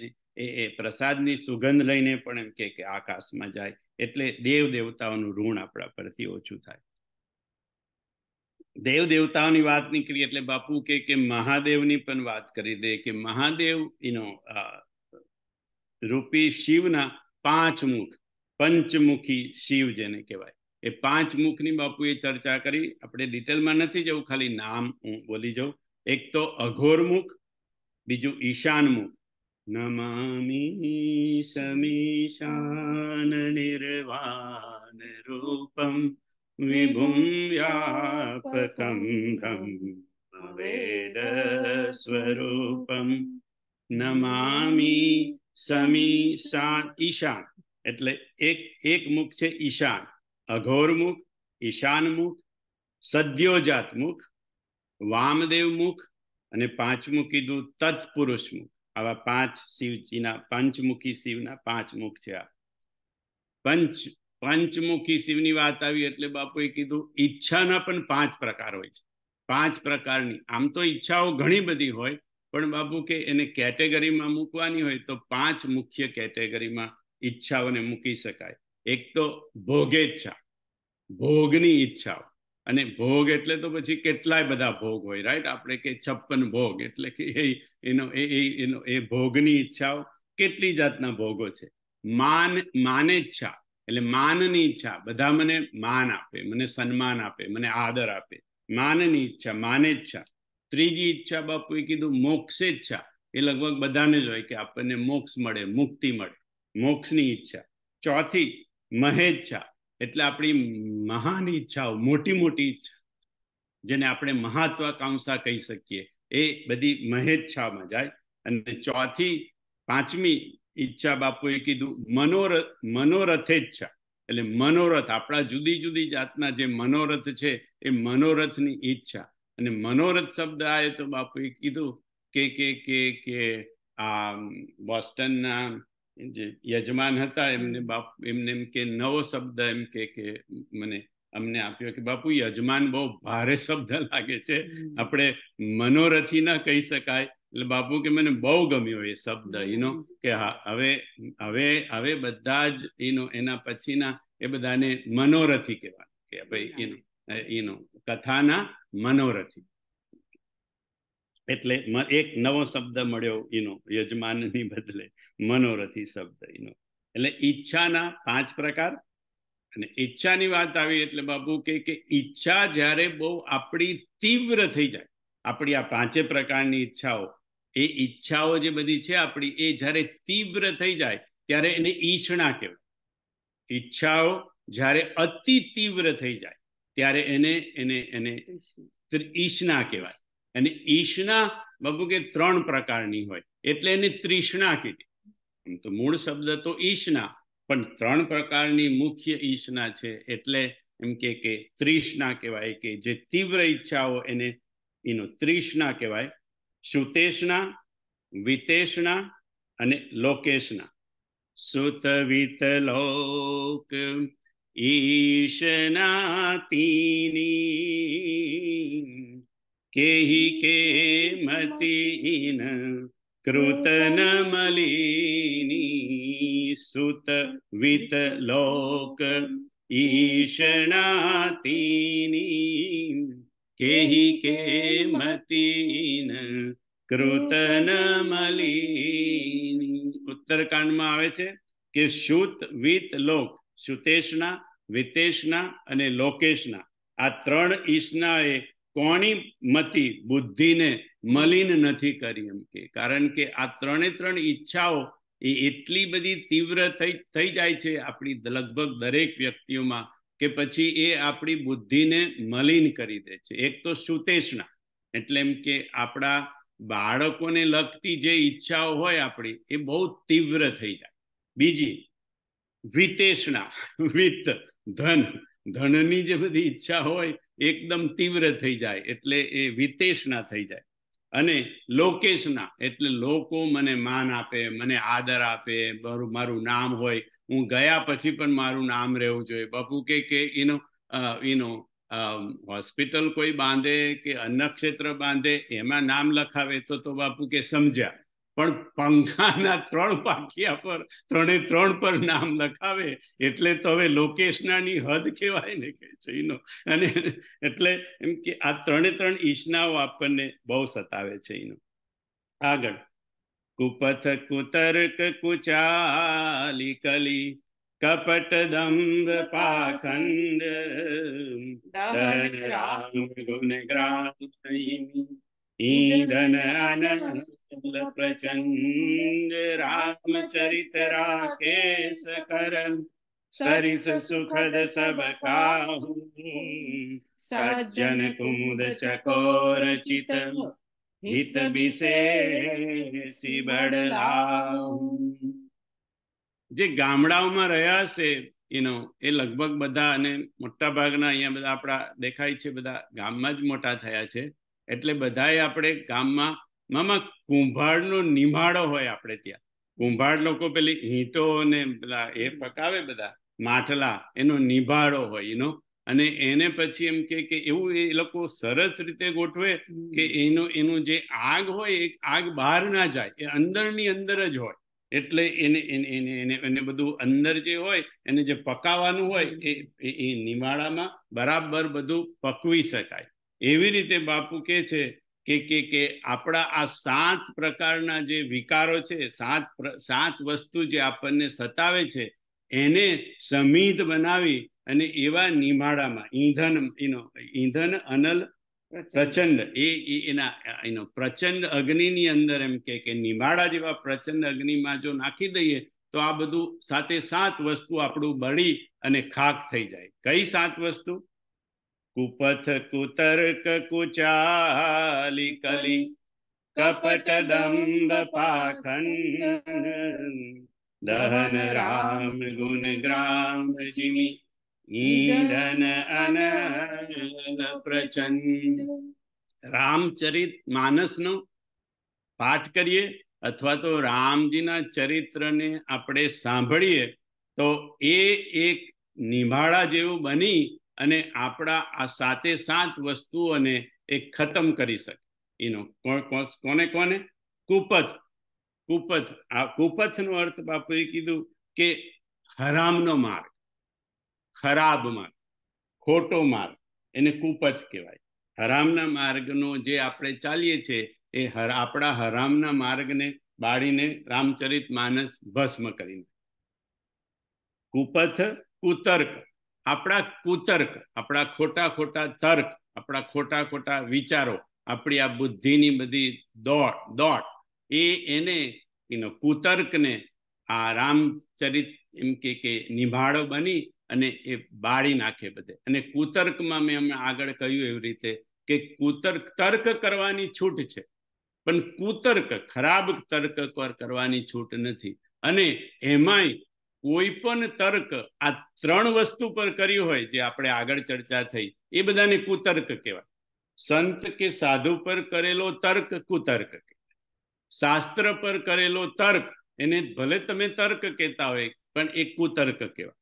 એ પ્રસાદની સુગંધ લઈને પણ એમ કે કે આકાશમાં જાય એટલે દેવ દેવતાઓનું ઋણ આપણા પરથી ઓછું થાય દેવ દેવતાઓની વાત નીકળી એટલે બાપુ કે કે મહાદેવની પણ વાત કરી દે કે મહાદેવ એનો રૂપી શિવના પાંચ મુખ પંચમુખી શિવ જેને કહેવાય એ પાંચ મુખની બાપુએ ચર્ચા કરી આપણે ડિટેલમાં નથી જવું ખાલી નામ હું બોલી જાઉં એક તો અઘોર મુખ બીજું ઈશાન મુખ નમામી સમીશાન નિર્વાન રૂપમ વિભુમ વ્યાપકમ બ્રહ્મ વેદ સ્વરૂપમ નમામી સમી શાન ઈશાન એટલે એક એક મુખ છે ઈશાન અઘોર મુખ ઈશાન મુખ સદ્યોજાત મુખ વામદેવ મુખ અને પાંચમું કીધું તત્પુરુષ મુખ આવા પાંચ શિવજીના પંચમુખી શિવના પાંચ મુખ છે આ પંચ પંચમુખી શિવની વાત આવી એટલે બાપુએ કીધું ઈચ્છાના પણ પાંચ પ્રકાર હોય છે પાંચ પ્રકારની આમ તો ઈચ્છાઓ ઘણી બધી હોય પણ બાપુ કે એને કેટેગરીમાં મૂકવાની હોય તો પાંચ મુખ્ય કેટેગરીમાં ઈચ્છાઓને મૂકી શકાય એક તો ભોગેચ્છા ભોગની ઈચ્છાઓ અને ભોગ એટલે તો પછી કેટલાય બધા ભોગ હોય રાઈટ આપણે કે છપ્પન ભોગ એટલે કે એ એનો એ એનો એ ભોગની ઈચ્છાઓ કેટલી જાતના ભોગો છે માન માનેચ્છા એટલે માનની ઈચ્છા બધા મને માન આપે મને સન્માન આપે મને આદર આપે માનની ઈચ્છા માનેચ્છા ત્રીજી ઈચ્છા બાપુએ કીધું મોક્ષ ઈચ્છા એ લગભગ બધાને જ હોય કે આપણને મોક્ષ મળે મુક્તિ મળે મોક્ષની ઈચ્છા ચોથી મહેચ્છા એટલે આપણી મહાન ઈચ્છાઓ મોટી મોટી ઈચ્છા જેને આપણે મહાત્વાકાંક્ષા કહી શકીએ એ બધી મહેચ્છામાં જાય અને ચોથી પાંચમી ઈચ્છા બાપુએ કીધું મનોરથ મનોરથે મનોરથેચ્છા એટલે મનોરથ આપણા જુદી જુદી જાતના જે મનોરથ છે એ મનોરથની ઈચ્છા અને મનોરથ શબ્દ આવે તો બાપુએ કીધું કે કે કે કે આ બોસ્ટનના જે યજમાન હતા એમને બાપુ એમને એમ કે નવો શબ્દ એમ કે કે મને અમને આપ્યો કે બાપુ યજમાન બહુ ભારે શબ્દ લાગે છે આપણે મનોરથી ના કહી શકાય એટલે બાપુ કે મને બહુ ગમ્યો એ શબ્દ એનો કે હા હવે હવે હવે બધા જ એનો એના પછીના એ બધાને મનોરથી કહેવાય કે ભાઈ એનો એનો કથાના મનોરથી એટલે એક નવો શબ્દ મળ્યો એનો યજમાનની બદલે મનોરથી શબ્દ એનો એટલે ઈચ્છાના પાંચ પ્રકાર અને ઈચ્છાની વાત આવી એટલે બાપુ કે કે ઈચ્છા જ્યારે બહુ આપણી તીવ્ર થઈ જાય આપણી આ પાંચે પ્રકારની ઈચ્છાઓ એ ઈચ્છાઓ જે બધી છે આપણી એ જ્યારે તીવ્ર થઈ જાય ત્યારે એને ઈચ્છણા કહેવાય ઈચ્છાઓ જ્યારે અતિ તીવ્ર થઈ જાય ત્યારે એને એને એને ઈશના કહેવાય અને ઈશના બાબુ કે ત્રણ પ્રકારની હોય એટલે એને ત્રિષ્ણા કીધી આમ તો મૂળ શબ્દ તો ઈશના પણ ત્રણ પ્રકારની મુખ્ય ઈશના છે એટલે એમ કે કે ત્રિષ્ણા કહેવાય કે જે તીવ્ર ઈચ્છાઓ એને એનો ત્રિષ્ણા કહેવાય સુતેષ્ણા વિતેષ્ણા અને લોકેશના સુત વિત લોક ईशनातिनी केहि के मतिन कृतनमलिनी सुत वित लोक ईशनातिनी केहि के मतिन કૃતનમલિની ઉત્તરકાંડમાં આવે છે કે શુત વિત લોક શુતેશના વિતેશના અને લોકેશના આ ત્રણ ઈશનાએ કોણી મતી બુદ્ધિને મલિન નથી કરી એમ કે કારણ કે આ ત્રણે ત્રણ ઈચ્છાઓ એ એટલી બધી તીવ્ર થઈ થઈ જાય છે આપણી લગભગ દરેક વ્યક્તિઓમાં કે પછી એ આપણી બુદ્ધિને મલિન કરી દે છે એક તો સુતેશના એટલે એમ કે આપણા બાળકોને લગતી જે ઈચ્છાઓ હોય આપણી એ બહુ તીવ્ર થઈ જાય બીજી વિતેષણા વિત્ત ધન ધનની જે બધી ઈચ્છા હોય એકદમ તીવ્ર થઈ જાય એટલે એ વિતેશના થઈ જાય અને લોકેશના એટલે લોકો મને માન આપે મને આદર આપે મારું મારું નામ હોય હું ગયા પછી પણ મારું નામ રહેવું જોઈએ બાપુ કે કે એનો એનો હોસ્પિટલ કોઈ બાંધે કે અન્નક્ષેત્ર બાંધે એમાં નામ લખાવે તો તો બાપુ કે સમજ્યા પણ પંખાના ત્રણ પાખિયા પર ત્રણે ત્રણ પર નામ લખાવે એટલે તો હવે લોકેશનાની હદ કહેવાય ને કે છે અને એટલે એમ કે આ ત્રણે ત્રણ ઈશ્નાઓ આપણને બહુ સતાવે છે એનો આગળ કુપથ કુતર્ક કુચાલી કલી કપટ દંભ પાખંડ રામ ગુણ ગ્રામ ઈંધન અનંત कमल प्रचंड रामचरित राकेश कर सरिस सुखद सब काहू सज्जन कुमुद चकोर चित हित વિશેષી બડલાઉ જે ગામડાઓમાં રહ્યા છે એનો એ લગભગ બધા અને મોટા ભાગના અહીંયા બધા આપણા દેખાય છે બધા ગામમાં જ મોટા થયા છે એટલે બધાએ આપણે ગામમાં મામા કુંભારનો નિમાડો હોય આપણે ત્યાં કુંભાર લોકો પેલી ઈંટો ને બધા એ પકાવે બધા માટલા એનો નિભાડો હોય એનો અને એને પછી એમ કે એવું એ લોકો સરસ રીતે ગોઠવે કે એનો એનું જે આગ હોય એ આગ બહાર ના જાય એ અંદરની અંદર જ હોય એટલે એને એને એને એને બધું અંદર જે હોય એને જે પકાવવાનું હોય એ એ નિમાળામાં બરાબર બધું પકવી શકાય એવી રીતે બાપુ કે છે કે કે કે આપણા આ સાત પ્રકારના જે વિકારો છે સાત સાત વસ્તુ જે આપણને સતાવે છે એને સમિત બનાવી અને એવા નિમાડામાં ઈંધન એનો ઈંધન અનલ પ્રચંડ એ એના એનો પ્રચંડ અગ્નિની અંદર એમ કે કે નિમાડા જેવા પ્રચંડ અગ્નિમાં જો નાખી દઈએ તો આ બધું સાથે સાત વસ્તુ આપણું બળી અને ખાક થઈ જાય કઈ સાત વસ્તુ कुपथ कुतर्क कुचाली कली कपट दम्भ पाखंड दहन राम गुण ग्राम जिमि ईधन अनल प्रचंड રામચરિત માનસનો પાઠ કરીએ અથવા તો રામજીના ચરિત્રને આપણે સાંભળીએ તો એ એક નિભાળા જેવું બની અને આપણા આ સાતે સાત વસ્તુઓને એ ખતમ કરી શકે એનો કોને કોને કુપથ કુપથ આ કુપથનો અર્થ બાપુએ કીધું કે હરામનો માર્ગ ખરાબ માર્ગ ખોટો માર્ગ એને કુપથ કહેવાય હરામના માર્ગનો જે આપણે ચાલીએ છીએ એ હર આપણા હરામના માર્ગને બાળીને રામચરિત માનસ ભસ્મ કરીને કુપથ કુતર્ક આપણા કુતર્ક આપણા ખોટા ખોટા તર્ક આપણા ખોટા ખોટા વિચારો આપણી આ બુદ્ધિની બધી દોટ દોટ એ એને એનો કુતર્કને આ રામચરિત એમ કે કે નિભાળો બની અને એ બાળી નાખે બધે અને કુતર્કમાં મેં અમે આગળ કહ્યું એવી રીતે કે કુતર્ક તર્ક કરવાની છૂટ છે પણ કુતર્ક ખરાબ તર્ક કરવાની છૂટ નથી અને એમાંય કોઈ પણ તર્ક આ ત્રણ વસ્તુ પર કર્યું હોય જે આપણે આગળ ચર્ચા થઈ એ બધાને કુતર્ક કહેવાય સંત કે સાધુ પર કરેલો તર્ક કુતર્ક શાસ્ત્ર પર કરેલો તર્ક એને ભલે તમે તર્ક કહેતા હોય પણ એ કુતર્ક કહેવાય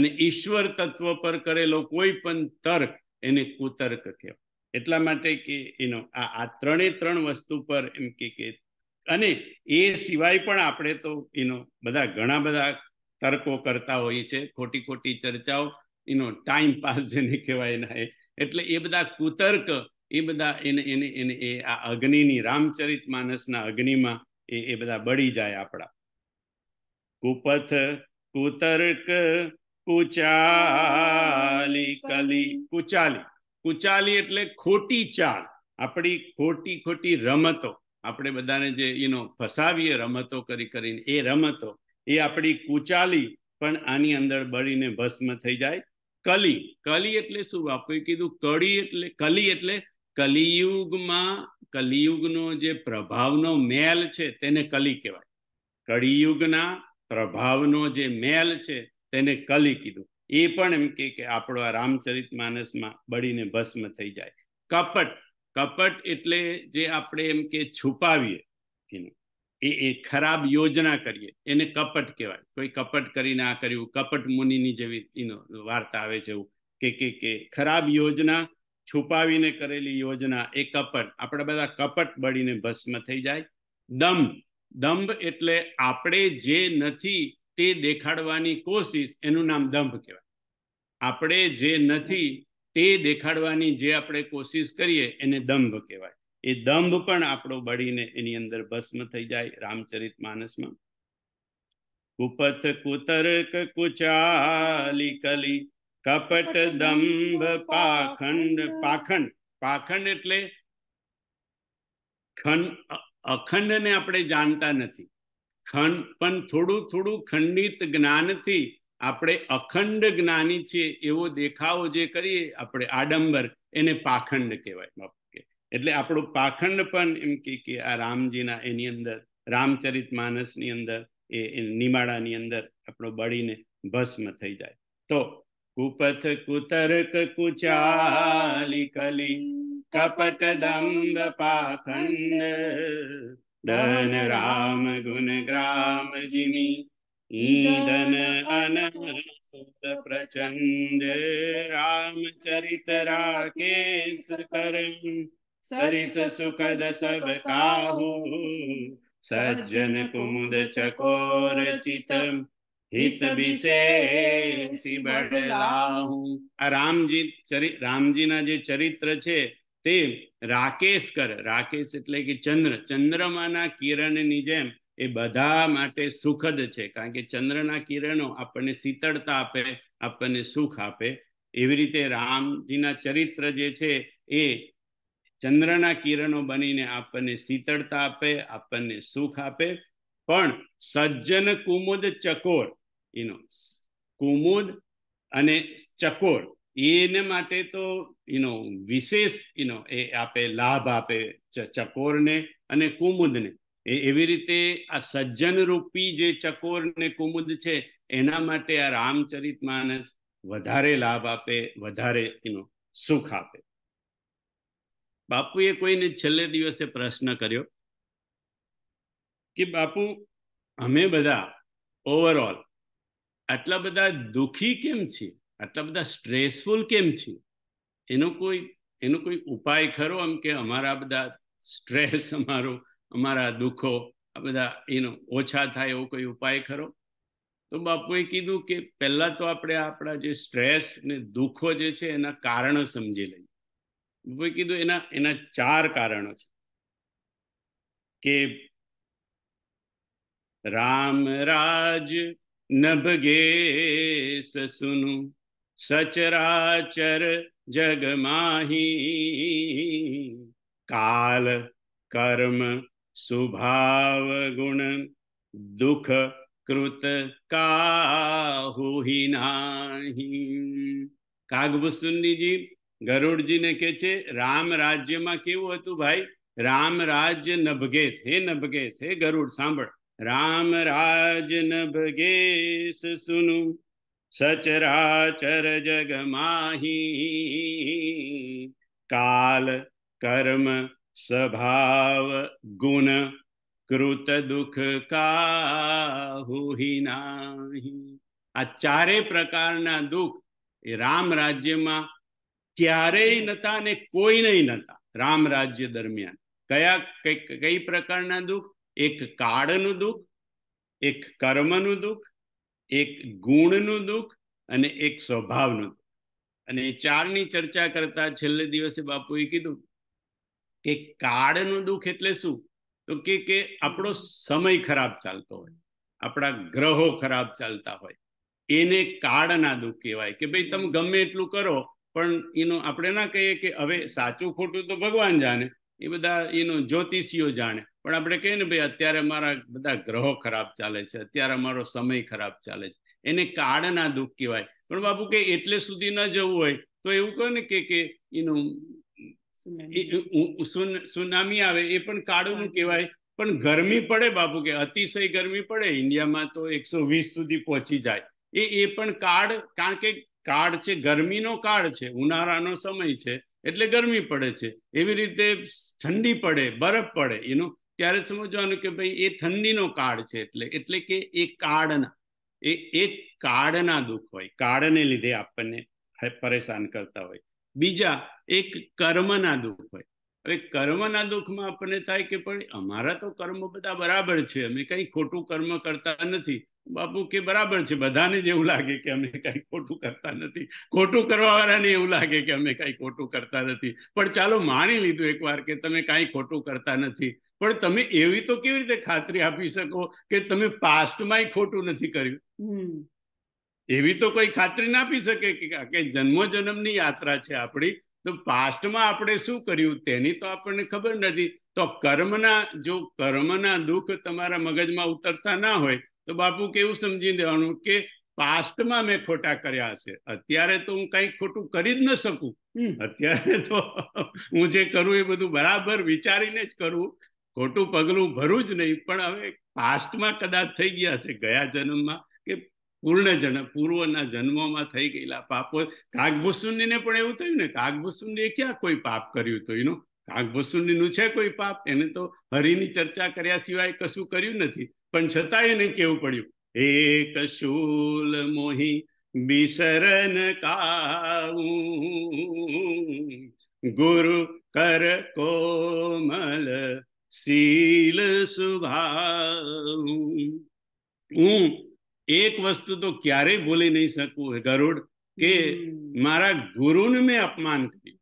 અને ઈશ્વર તત્વ પર કરેલો કોઈ પણ તર્ક એને કુતર્ક કહેવાય એટલા માટે કે એનો આ આ ત્રણે ત્રણ વસ્તુ પર એમ કે અને એ સિવાય પણ આપણે તો એનો બધા ઘણા બધા તર્કો કરતા હોય છે ખોટી ખોટી ચર્ચાઓ એનો ટાઈમ પાસ જેને કહેવાય ના એટલે એ બધા કુતર્ક એ બધા એને એને એને એ આ અગ્નિની રામચરિત માનસના અગ્નિમાં એ એ બધા બળી જાય આપણા કુપથ કુતર્ક કુચાલી કલી કુચાલી કુચાલી એટલે ખોટી ચાલ આપણી ખોટી ખોટી રમતો આપણે બધાને જે એનો ફસાવીએ રમતો કરી કરીને એ રમતો એ આપણી કુચાલી પણ આની અંદર બળીને ભસ્મ થઈ જાય કલી કલી એટલે શું આપણે કીધું કળી એટલે કલી એટલે કલિયુગમાં કલિયુગનો જે પ્રભાવનો મેલ છે તેને કલી કહેવાય કળિયુગના પ્રભાવનો જે મેલ છે તેને કલી કીધું એ પણ એમ કે આપણો આ રામચરિત માનસમાં બળીને ભસ્મ થઈ જાય કપટ કપટ એટલે જે આપણે એમ કે છુપાવીએ એ એ ખરાબ યોજના કરીએ એને કપટ કહેવાય કોઈ કપટ કરીને આ કર્યું કપટ મુનિની જેવી વાર્તા આવે છે એવું કે કે ખરાબ યોજના છુપાવીને કરેલી યોજના એ કપટ આપણે બધા કપટ બળીને ભસ્મ થઈ જાય દંભ દંભ એટલે આપણે જે નથી તે દેખાડવાની કોશિશ એનું નામ દંભ કહેવાય આપણે જે નથી તે દેખાડવાની જે આપણે કોશિશ કરીએ એને દંભ કહેવાય એ દંભ પણ આપણો બળીને એની અંદર ભસ્મ થઈ જાય રામચરિત માનસમાં કુપથ કુતર્ક કુચાલી કલી કપટ દંભ પાખંડ પાખંડ પાખંડ એટલે ખન અખંડને આપણે જાણતા નથી ખંડ પણ થોડું થોડું ખંડિત જ્ઞાનથી આપણે અખંડ જ્ઞાની છીએ એવો દેખાવો જે કરીએ આપણે આડંબર એને પાખંડ કહેવાય એટલે આપણો પાખંડ પણ એમ કે કે આ રામજીના એની અંદર રામચરિતમાનસની અંદર એ નિમાડાની અંદર આપણો બડીને ભસ્મ થઈ જાય તો ગુપત કુતર્ક કુચાલી કલી કપકદੰદ પાખન્ને દન રામ ગુન ગ્રામ જીમી ઈદન અનહસ્ત પ્રચંદે રામચરિતરા કે સુકરં सरिस सुखद सब काहू सज्जन कुमुद चकोर चितम हित વિશેષી બદલાહુ આ રામજીના જે ચરિત્ર છે તે રાકેશકર રાકેશ એટલે કે ચંદ્ર ચંદ્રમાના કિરણની જેમ એ બધા માટે સુખદ છે કારણ કે ચંદ્રના કિરણો આપણને શીતળતા આપે આપણને સુખ આપે એવી રીતે રામજીના ચરિત્ર જે છે એ ચંદ્રના કિરણો બનીને આપણને શીતળતા આપે આપણને સુખ આપે પણ સજ્જન કુમુદ ચકોર એનો કુમુદ અને ચકોર એને માટે તો એનો વિશેષ એનો એ આપે લાભ આપે ચકોરને અને કુમુદને એ એવી રીતે આ સજ્જન રૂપી જે ચકોર ને કુમુદ છે એના માટે આ રામચરિત માનસ વધારે લાભ આપે વધારે એનો સુખ આપે બાપુએ કોઈને છેલ્લે દિવસે પ્રશ્ન કર્યો કે બાપુ અમે બધા ઓવરઓલ આટલા બધા દુઃખી કેમ છીએ આટલા બધા સ્ટ્રેસફુલ કેમ છીએ એનો કોઈ એનો કોઈ ઉપાય ખરો એમ કે અમારા બધા સ્ટ્રેસ અમારો અમારા દુઃખો આ બધા એનો ઓછા થાય એવો કોઈ ઉપાય ખરો તો બાપુએ કીધું કે પહેલાં તો આપણે આપણા જે સ્ટ્રેસ ને દુઃખો જે છે એના કારણો સમજી લઈએ મેં કીધું એના એના ચાર કારણો છે કે રામ રાજ નભગે સસુનુ સચરાચર જગમાહી કાલ કર્મ સુભાવ ગુણ દુઃખ કૃત કાહુ નાહી કાગભૂષુંડી गरुड़ जी ने कहे राम राज्य में केव भाई राम राज्य नभगेश हे नभगेश हे गरुड़ सांभ राम राज नभगेश सुनु सचराचर जग माही काल कर्म स्वभाव गुण कृत दुख का ही नाही आ चार प्रकार दुख राम राज्य में ક્યારેય નતા અને કોઈ નહીં નતા રામ રાજ્ય દરમિયાન કયા કઈ પ્રકારના દુઃખ એક કાળનું દુઃખ એક કર્મનું દુઃખ એક ગુણનું દુઃખ અને એક સ્વભાવનું દુઃખ અને એ ચારની ચર્ચા કરતા છેલ્લે દિવસે બાપુએ કીધું કે કાળનું દુઃખ એટલે શું તો કે કે આપણો સમય ખરાબ ચાલતો હોય આપણા ગ્રહો ખરાબ ચાલતા હોય એને કાળના દુઃખ કહેવાય કે ભાઈ તમે ગમે એટલું કરો પણ એનો આપણે ના કહીએ કે હવે સાચું ખોટું તો ભગવાન જાણે એ બધા એનો જ્યોતિષીઓ જાણે પણ આપણે કહીએ ને ભાઈ અત્યારે અમારા બધા ગ્રહો ખરાબ ચાલે છે અત્યારે મારો સમય ખરાબ ચાલે છે એને કાળના દુઃખ કહેવાય પણ બાપુ કે એટલે સુધી ન જવું હોય તો એવું કહો ને કે કે એનું સુનામી આવે એ પણ કાળુનું કહેવાય પણ ગરમી પડે બાપુ કે અતિશય ગરમી પડે ઇન્ડિયામાં તો એકસો વીસ સુધી પહોંચી જાય એ એ પણ કાળ કારણ કે કાળ છે ગરમીનો કાળ છે ઉનાળાનો સમય છે એટલે ગરમી પડે છે એવી રીતે ઠંડી પડે બરફ પડે એનો ત્યારે સમજવાનું કે ભાઈ એ ઠંડીનો કાળ છે એટલે એટલે કે એ કાળના એ એક કાળના દુઃખ હોય કાળને લીધે આપણને પરેશાન કરતા હોય બીજા એક કર્મના દુઃખ હોય હવે કર્મના દુઃખમાં આપણને થાય કે પણ અમારા તો કર્મ બધા બરાબર છે અમે કંઈ ખોટું કર્મ કરતા નથી બાપુ કે બરાબર છે બધાને જ એવું લાગે કે અમે કંઈ ખોટું કરતા નથી ખોટું કરવાવાળાને એવું લાગે કે અમે કંઈ ખોટું કરતા નથી પણ ચાલો માણી લીધું એકવાર કે તમે કાંઈ ખોટું કરતા નથી પણ તમે એવી તો કેવી રીતે ખાતરી આપી શકો કે તમે પાસ્ટમાંય ખોટું નથી કર્યું એવી તો કોઈ ખાતરી ના આપી શકે કે જન્મ જન્મની યાત્રા છે આપણી તો પાસ્ટમાં આપણે શું કર્યું તેની તો આપણને ખબર નથી તો કર્મના જો કર્મના દુઃખ તમારા મગજમાં ઉતરતા ના હોય તો બાપુ કેવું સમજી લેવાનું કે પાસ્ટમાં મેં ખોટા કર્યા હશે અત્યારે તો હું કંઈ ખોટું કરી જ ન શકું અત્યારે તો હું જે કરું એ બધું બરાબર વિચારીને જ કરું ખોટું પગલું ભરું જ નહીં પણ હવે પાસ્ટમાં કદાચ થઈ ગયા છે ગયા જન્મમાં પૂર્ણ જન્મ પૂર્વના જન્મોમાં થઈ ગયેલા પાપો કાગભૂસુંડીને પણ એવું થયું ને કાગભૂસુંડીએ ક્યાં કોઈ પાપ કર્યું તો એનું કાગભૂસુંડીનું છે કોઈ પાપ એને તો હરિની ચર્ચા કર્યા સિવાય કશું કર્યું નથી પણ છતાંય એને કેવું પડ્યું એક કશુલ મોહી બિસરન કાઉં ગુરુ કર કોમલ શીલ સુભા હું એક વસ્તુ તો ક્યારેય ભૂલી નહીં શકું ગરુડ કે મારા ગુરુને મેં અપમાન કર્યું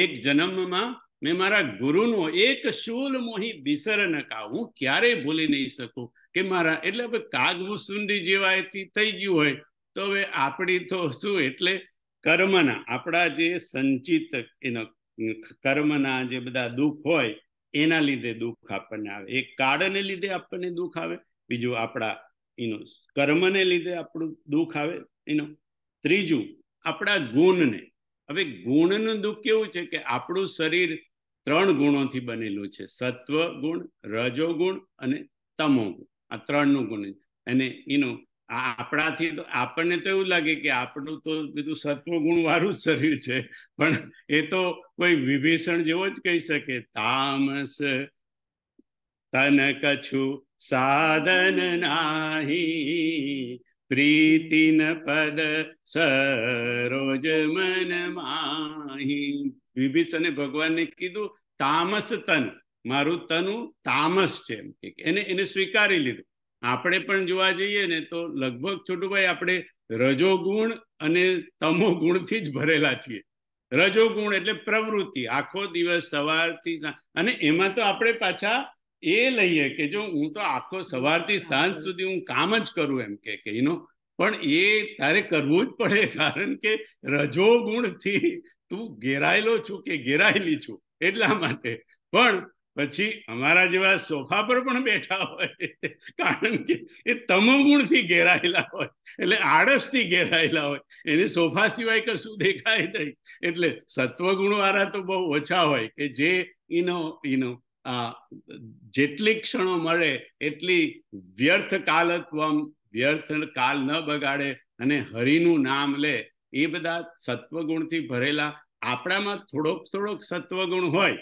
એક જન્મમાં મેં મારા ગુરુનો એક શૂલ મોહી બિસર નકા હું ક્યારેય ભૂલી નહીં શકું કે મારા એટલે હવે કાગભૂસુંડી જેવા થઈ ગયું હોય તો હવે આપણી તો શું એટલે કર્મના આપણા જે સંચિત એનો કર્મના જે બધા દુઃખ હોય એના લીધે દુઃખ આપણને આવે એક કાળને લીધે આપણને દુઃખ આવે બીજું આપણા એનો કર્મને લીધે આપણું દુઃખ આવે એનો ત્રીજું આપણા ગુણને હવે ગુણનું દુઃખ કેવું છે કે આપણું શરીર ત્રણ ગુણોથી બનેલું છે સત્વ ગુણ રજો ગુણ અને તમો ગુણ આ ત્રણનું ગુણ અને એનો આપણાથી તો આપણને તો એવું લાગે કે આપણું તો બીજું સત્વ ગુણવાળું જ શરીર છે પણ એ તો કોઈ વિભીષણ જેવો જ કહી શકે તામસ તન કછુ સાધન નાહી ન પદ સરોજ મન માહી વિભીષણે ભગવાનને કીધું તામસ તન મારું તનું તામસ છે એમ કે એને એને સ્વીકારી લીધું આપણે પણ જોવા જઈએ ને તો લગભગ છોટુભાઈ આપણે રજોગુણ અને તમો ગુણથી જ ભરેલા છીએ રજોગુણ એટલે પ્રવૃત્તિ આખો દિવસ સવારથી અને એમાં તો આપણે પાછા એ લઈએ કે જો હું તો આખો સવારથી સાંજ સુધી હું કામ જ કરું એમ કે કહીનો પણ એ તારે કરવું જ પડે કારણ કે રજો ગુણથી તું ઘેરાયેલો છું કે ઘેરાયેલી છું એટલા માટે પણ પછી અમારા જેવા સોફા પર પણ બેઠા હોય કારણ કે એ તમોગુણથી ઘેરાયેલા હોય એટલે આળસથી ઘેરાયેલા હોય એને સોફા સિવાય કશું દેખાય નહીં એટલે સત્વગુણવાળા તો બહુ ઓછા હોય કે જે એનો એનો આ જેટલી ક્ષણો મળે એટલી વ્યર્થ કાલત્વમ વ્યર્થ કાલ ન બગાડે અને હરિનું નામ લે એ બધા સત્વગુણથી ભરેલા આપણામાં થોડોક થોડોક સત્વગુણ હોય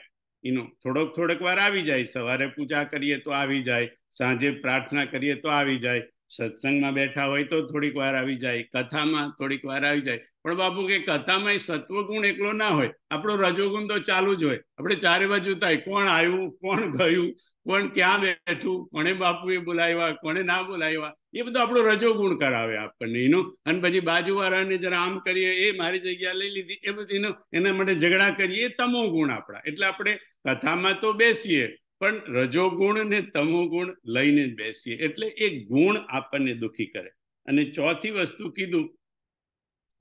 એનો થોડોક થોડોક વાર આવી જાય સવારે પૂજા કરીએ તો આવી જાય સાંજે પ્રાર્થના કરીએ તો આવી જાય સત્સંગમાં બેઠા હોય તો થોડીક વાર આવી જાય કથામાં થોડીક વાર આવી જાય પણ બાપુ કે કથામાં સત્વગુણ એકલો ના હોય આપણો રજોગુણ તો ચાલુ જ હોય આપણે ચારે બાજુ થાય કોણ આવ્યું કોણ ગયું કોણ ક્યાં બેઠું કોણે બાપુએ બોલાવ્યા કોણે ના બોલાવ્યા એ બધું આપણો રજોગુણ કરાવે આપણને એનો અને પછી બાજુવાળાને જરા આમ કરીએ એ મારી જગ્યા લઈ લીધી એ બધી એનો એના માટે ઝઘડા કરીએ એ તમો ગુણ આપણા એટલે આપણે કથામાં તો બેસીએ પણ રજોગુણ ને તમો ગુણ લઈને જ બેસીએ એટલે એ ગુણ આપણને દુઃખી કરે અને ચોથી વસ્તુ કીધું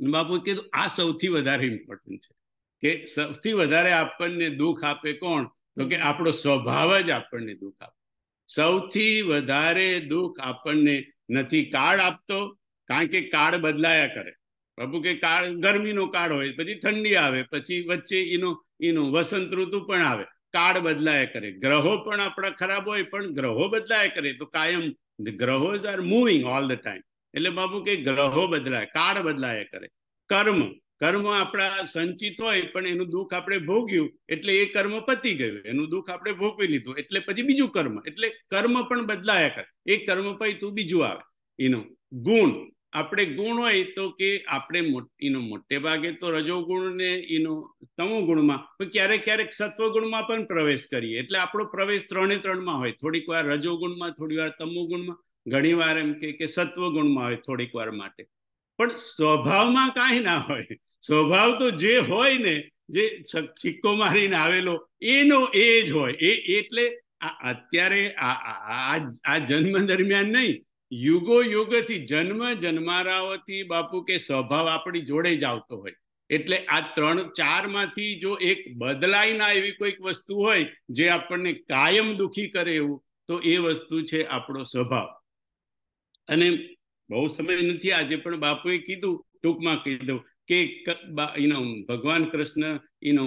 બાપુ કીધું આ સૌથી વધારે ઇમ્પોર્ટન્ટ છે કે સૌથી વધારે આપણને દુઃખ આપે કોણ તો કે આપણો સ્વભાવ જ આપણને દુઃખ આપે સૌથી વધારે દુઃખ આપણને નથી કાળ આપતો કારણ કે કાળ બદલાયા કરે બાપુ કે કાળ ગરમીનો કાળ હોય પછી ઠંડી આવે પછી વચ્ચે એનો એનો વસંત ઋતુ પણ આવે કાળ બદલાયા કરે ગ્રહો પણ આપણા ખરાબ હોય પણ ગ્રહો બદલાયા કરે તો કાયમ ગ્રહો are moving all the time એટલે બાપુ કે ગ્રહો બદલાય કાળ બદલાય કરે કર્મ કર્મ આપણા સંચિત હોય પણ એનું દુઃખ આપણે ભોગ્યું એટલે એ કર્મ પતી ગયું એનું દુઃખ આપણે ભોગવી લીધું એટલે પછી બીજું કર્મ એટલે કર્મ પણ બદલાયા કરે એ કર્મ તું બીજું આવે એનું ગુણ આપણે ગુણ હોય તો કે આપણે એનો મોટે ભાગે તો રજો ગુણ ને એનો તમો ગુણમાં પણ ક્યારેક ક્યારેક સત્વ ગુણમાં પણ પ્રવેશ કરીએ એટલે આપણો પ્રવેશ ત્રણે ત્રણમાં હોય થોડીક વાર રજો થોડી વાર તમો ગુણમાં ઘણી વાર એમ કે સત્વ ગુણમાં હોય થોડીક વાર માટે પણ સ્વભાવમાં કાંઈ ના હોય સ્વભાવ તો જે હોય ને જે સિક્કો મારીને આવેલો એનો એ જ હોય એ એટલે અત્યારે આ જન્મ દરમિયાન નહીં યુગો યુગથી જન્મ જન્મારાઓથી બાપુ કે સ્વભાવ આપણી જોડે જ આવતો હોય એટલે આ ત્રણ ચારમાંથી જો એક બદલાય ના એવી કોઈક વસ્તુ હોય જે આપણને કાયમ દુખી કરે એવું તો એ વસ્તુ છે આપણો સ્વભાવ અને બહુ સમય નથી આજે પણ બાપુએ કીધું ટૂંકમાં કીધું કે એનો ભગવાન કૃષ્ણ એનો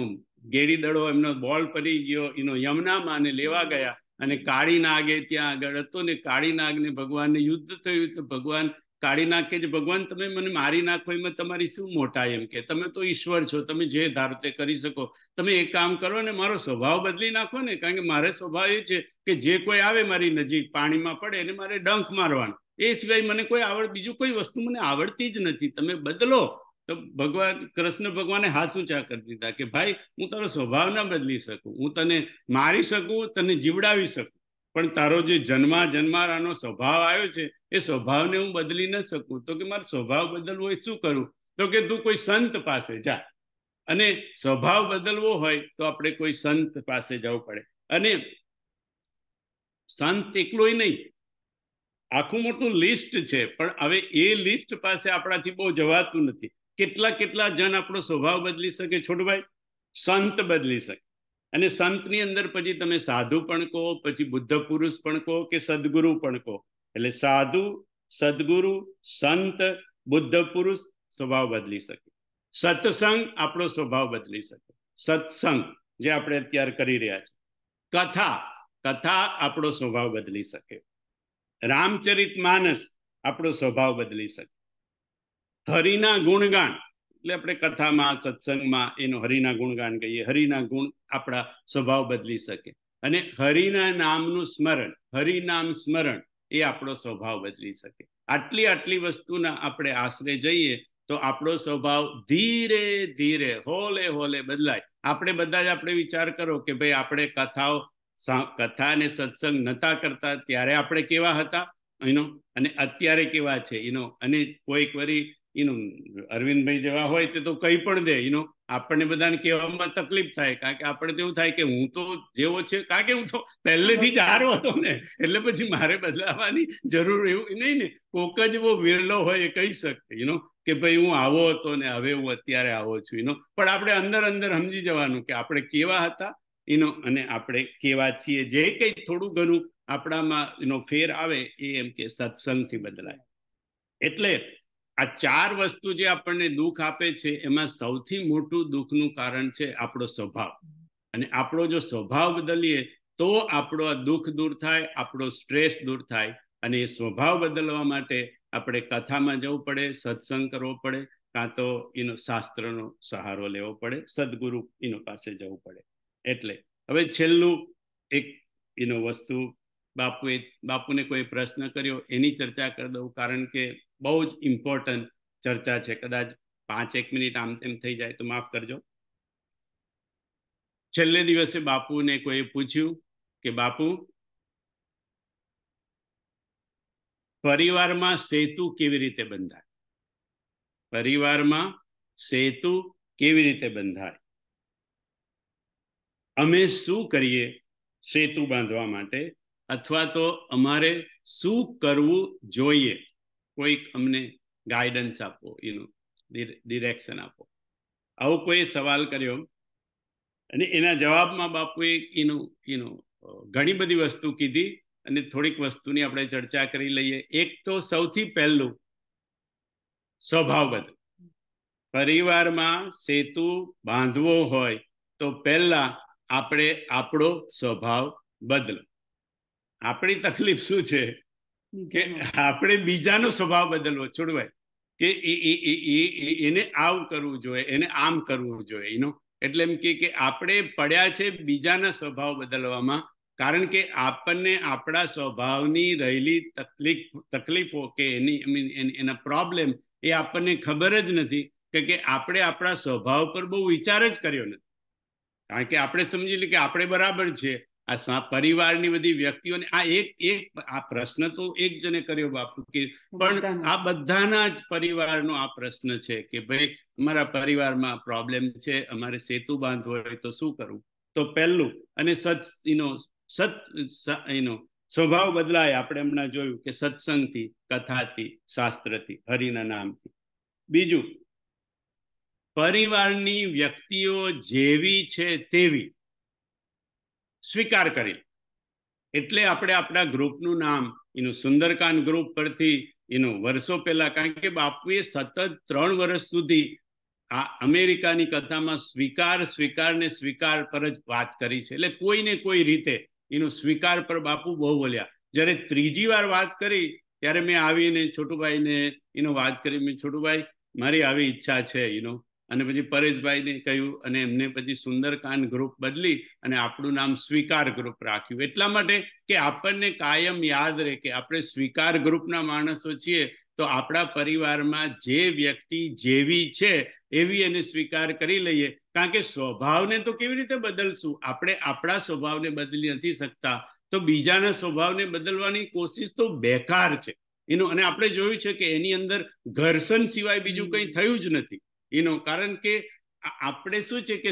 ગેડી દડો એમનો બોલ પડી ગયો એનો યમનામાં અને લેવા ગયા અને કાળી નાગે ત્યાં આગળ હતો ને કાળી નાગને ભગવાનને યુદ્ધ થયું તો ભગવાન કાઢી નાખે છે ભગવાન તમે મને મારી નાખો એમાં તમારી શું મોટા એમ કે તમે તો ઈશ્વર છો તમે જે ધારો તે કરી શકો તમે એક કામ કરો ને મારો સ્વભાવ બદલી નાખો ને કારણ કે મારે સ્વભાવ એ છે કે જે કોઈ આવે મારી નજીક પાણીમાં પડે એને મારે ડંખ મારવાનો એ સિવાય મને કોઈ આવડ બીજું કોઈ વસ્તુ મને આવડતી જ નથી તમે બદલો તો ભગવાન કૃષ્ણ ભગવાને હાથ ઊંચા કરી દીધા કે ભાઈ હું તારો સ્વભાવ ના બદલી શકું હું તને મારી શકું તને જીવડાવી શકું પણ તારો જે જન્મા જન્મારાનો સ્વભાવ આવ્યો છે એ સ્વભાવને હું બદલી ન શકું તો કે મારો સ્વભાવ બદલવો હોય શું કરું તો કે તું કોઈ સંત પાસે જા અને સ્વભાવ બદલવો હોય તો આપણે કોઈ સંત પાસે જવું પડે અને સંત એકલોય નહીં આખું મોટું લિસ્ટ છે પણ હવે એ લિસ્ટ પાસે આપણાથી બહુ જવાતું નથી કેટલા કેટલા જણ આપણો સ્વભાવ બદલી શકે છોડભાઈ સંત બદલી શકે અને સંતની અંદર પછી તમે સાધુ પણ કહો પછી બુદ્ધ પુરુષ પણ કહો કે સદગુરુ પણ કહો એટલે સાધુ સદગુરુ સંત બુદ્ધ પુરુષ સ્વભાવ બદલી શકે સત્સંગ આપણો સ્વભાવ બદલી શકે સત્સંગ જે આપણે અત્યારે કરી રહ્યા છીએ કથા કથા આપણો સ્વભાવ બદલી શકે રામચરિત માનસ આપણો સ્વભાવ બદલી શકે હરિના ગુણગાન એટલે આપણે કથામાં સત્સંગમાં એનું હરિના ગુણગાન કહીએ હરિના ગુણ આપણા સ્વભાવ બદલી શકે અને હરિના નામનું સ્મરણ હરિનામ સ્મરણ એ આપણો સ્વભાવ બદલી શકે આટલી આટલી વસ્તુના આપણે આશરે જઈએ તો આપણો સ્વભાવ ધીરે ધીરે હોલે હોલે બદલાય આપણે બધા જ આપણે વિચાર કરો કે ભાઈ આપણે કથાઓ કથા અને સત્સંગ નતા કરતા ત્યારે આપણે કેવા હતા એનો અને અત્યારે કેવા છે એનો અને કોઈક વરી એનો અરવિંદભાઈ જેવા હોય તે તો કંઈ પણ દે એનો આપણને બધાને કહેવામાં તકલીફ થાય કારણ કે આપણે તો થાય કે હું તો જેવો છે કારણ કે હું તો પહેલેથી જ હારો હતો ને એટલે પછી મારે બદલાવવાની જરૂર એવું નહીં ને કોક જ બહુ વિરલો હોય એ કહી શકે એનો કે ભાઈ હું આવો હતો ને હવે હું અત્યારે આવો છું એનો પણ આપણે અંદર અંદર સમજી જવાનું કે આપણે કેવા હતા એનો અને આપણે કેવા છીએ જે કંઈ થોડું ઘણું આપણામાં એનો ફેર આવે એ એમ કે સત્સંગથી બદલાય એટલે આ ચાર વસ્તુ જે આપણને દુઃખ આપે છે એમાં સૌથી મોટું દુઃખનું કારણ છે આપણો સ્વભાવ અને આપણો જો સ્વભાવ બદલીએ તો આપણો આ દુઃખ દૂર થાય આપણો સ્ટ્રેસ દૂર થાય અને એ સ્વભાવ બદલવા માટે આપણે કથામાં જવું પડે સત્સંગ કરવો પડે કાં તો એનો શાસ્ત્રનો સહારો લેવો પડે સદગુરુ એનો પાસે જવું પડે એટલે હવે છેલ્લું એક એનો વસ્તુ બાપુએ બાપુને કોઈ પ્રશ્ન કર્યો એની ચર્ચા કરી દઉં કારણ કે બહુ જ ઇમ્પોર્ટન્ટ ચર્ચા છે કદાચ પાંચ એક મિનિટ આમ તેમ થઈ જાય તો માફ કરજો છેલ્લે દિવસે બાપુને કોઈ પૂછ્યું કે બાપુ પરિવારમાં સેતુ કેવી રીતે બંધાય પરિવારમાં સેતુ કેવી રીતે બંધાય અમે શું કરીએ સેતુ બાંધવા માટે અથવા તો અમારે શું કરવું જોઈએ કોઈક અમને ગાઈડન્સ આપો એનું ડિરેક્શન આપો આવો કોઈ સવાલ કર્યો અને એના જવાબમાં બાપુએ એનું એનું ઘણી બધી વસ્તુ કીધી અને થોડીક વસ્તુની આપણે ચર્ચા કરી લઈએ એક તો સૌથી પહેલું સ્વભાવ બધું પરિવારમાં સેતુ બાંધવો હોય તો પહેલાં આપણે આપણો સ્વભાવ બદલો આપણી તકલીફ શું છે કે આપણે બીજાનો સ્વભાવ બદલવો છોડવાય કે એને આવ કરવું જોઈએ એને આમ કરવું જોઈએ એનો એટલે એમ કે કે આપણે પડ્યા છે બીજાના સ્વભાવ બદલવામાં કારણ કે આપણને આપણા સ્વભાવની રહેલી તકલીફ તકલીફો કે એની મીન એના પ્રોબ્લેમ એ આપણને ખબર જ નથી કે આપણે આપણા સ્વભાવ પર બહુ વિચાર જ કર્યો નથી કારણ કે આપણે સમજી લઈએ કે આપણે બરાબર છે આ પરિવારની બધી વ્યક્તિઓને આ એક એક આ પ્રશ્ન તો એક જણે કર્યો બાપુ કે પણ આ બધાના જ પરિવારનો આ પ્રશ્ન છે કે ભાઈ અમારા પરિવારમાં પ્રોબ્લેમ છે અમારે સેતુ બાંધવો હોય તો શું કરવું તો પહેલું અને સત એનો સત એનો સ્વભાવ બદલાય આપણે હમણાં જોયું કે સત્સંગથી કથાથી શાસ્ત્રથી હરિના નામથી બીજું પરિવારની વ્યક્તિઓ જેવી છે તેવી સ્વીકાર કરી એટલે આપણે આપણા ગ્રુપનું નામ એનું સુંદરકાંડ ગ્રુપ પરથી એનું વર્ષો પહેલા કારણ કે બાપુએ સતત ત્રણ વર્ષ સુધી આ અમેરિકાની કથામાં સ્વીકાર સ્વીકાર ને સ્વીકાર પર જ વાત કરી છે એટલે કોઈને કોઈ રીતે એનો સ્વીકાર પર બાપુ બહુ બોલ્યા જ્યારે ત્રીજી વાર વાત કરી ત્યારે મેં આવીને છોટુભાઈને એનો વાત કરી મેં છોટુભાઈ મારી આવી ઈચ્છા છે એનો અને પછી પરેશભાઈને કહ્યું અને એમને પછી સુંદરકાંડ ગ્રુપ બદલી અને આપણું નામ સ્વીકાર ગ્રુપ રાખ્યું એટલા માટે કે આપણને કાયમ યાદ રહે કે આપણે સ્વીકાર ગ્રુપના માણસો છીએ તો આપણા પરિવારમાં જે વ્યક્તિ જેવી છે એવી એને સ્વીકાર કરી લઈએ કારણ કે સ્વભાવને તો કેવી રીતે બદલશું આપણે આપણા સ્વભાવને બદલી નથી શકતા તો બીજાના સ્વભાવને બદલવાની કોશિશ તો બેકાર છે એનું અને આપણે જોયું છે કે એની અંદર ઘર્ષણ સિવાય બીજું કંઈ થયું જ નથી એનો કારણ કે આપણે શું છે કે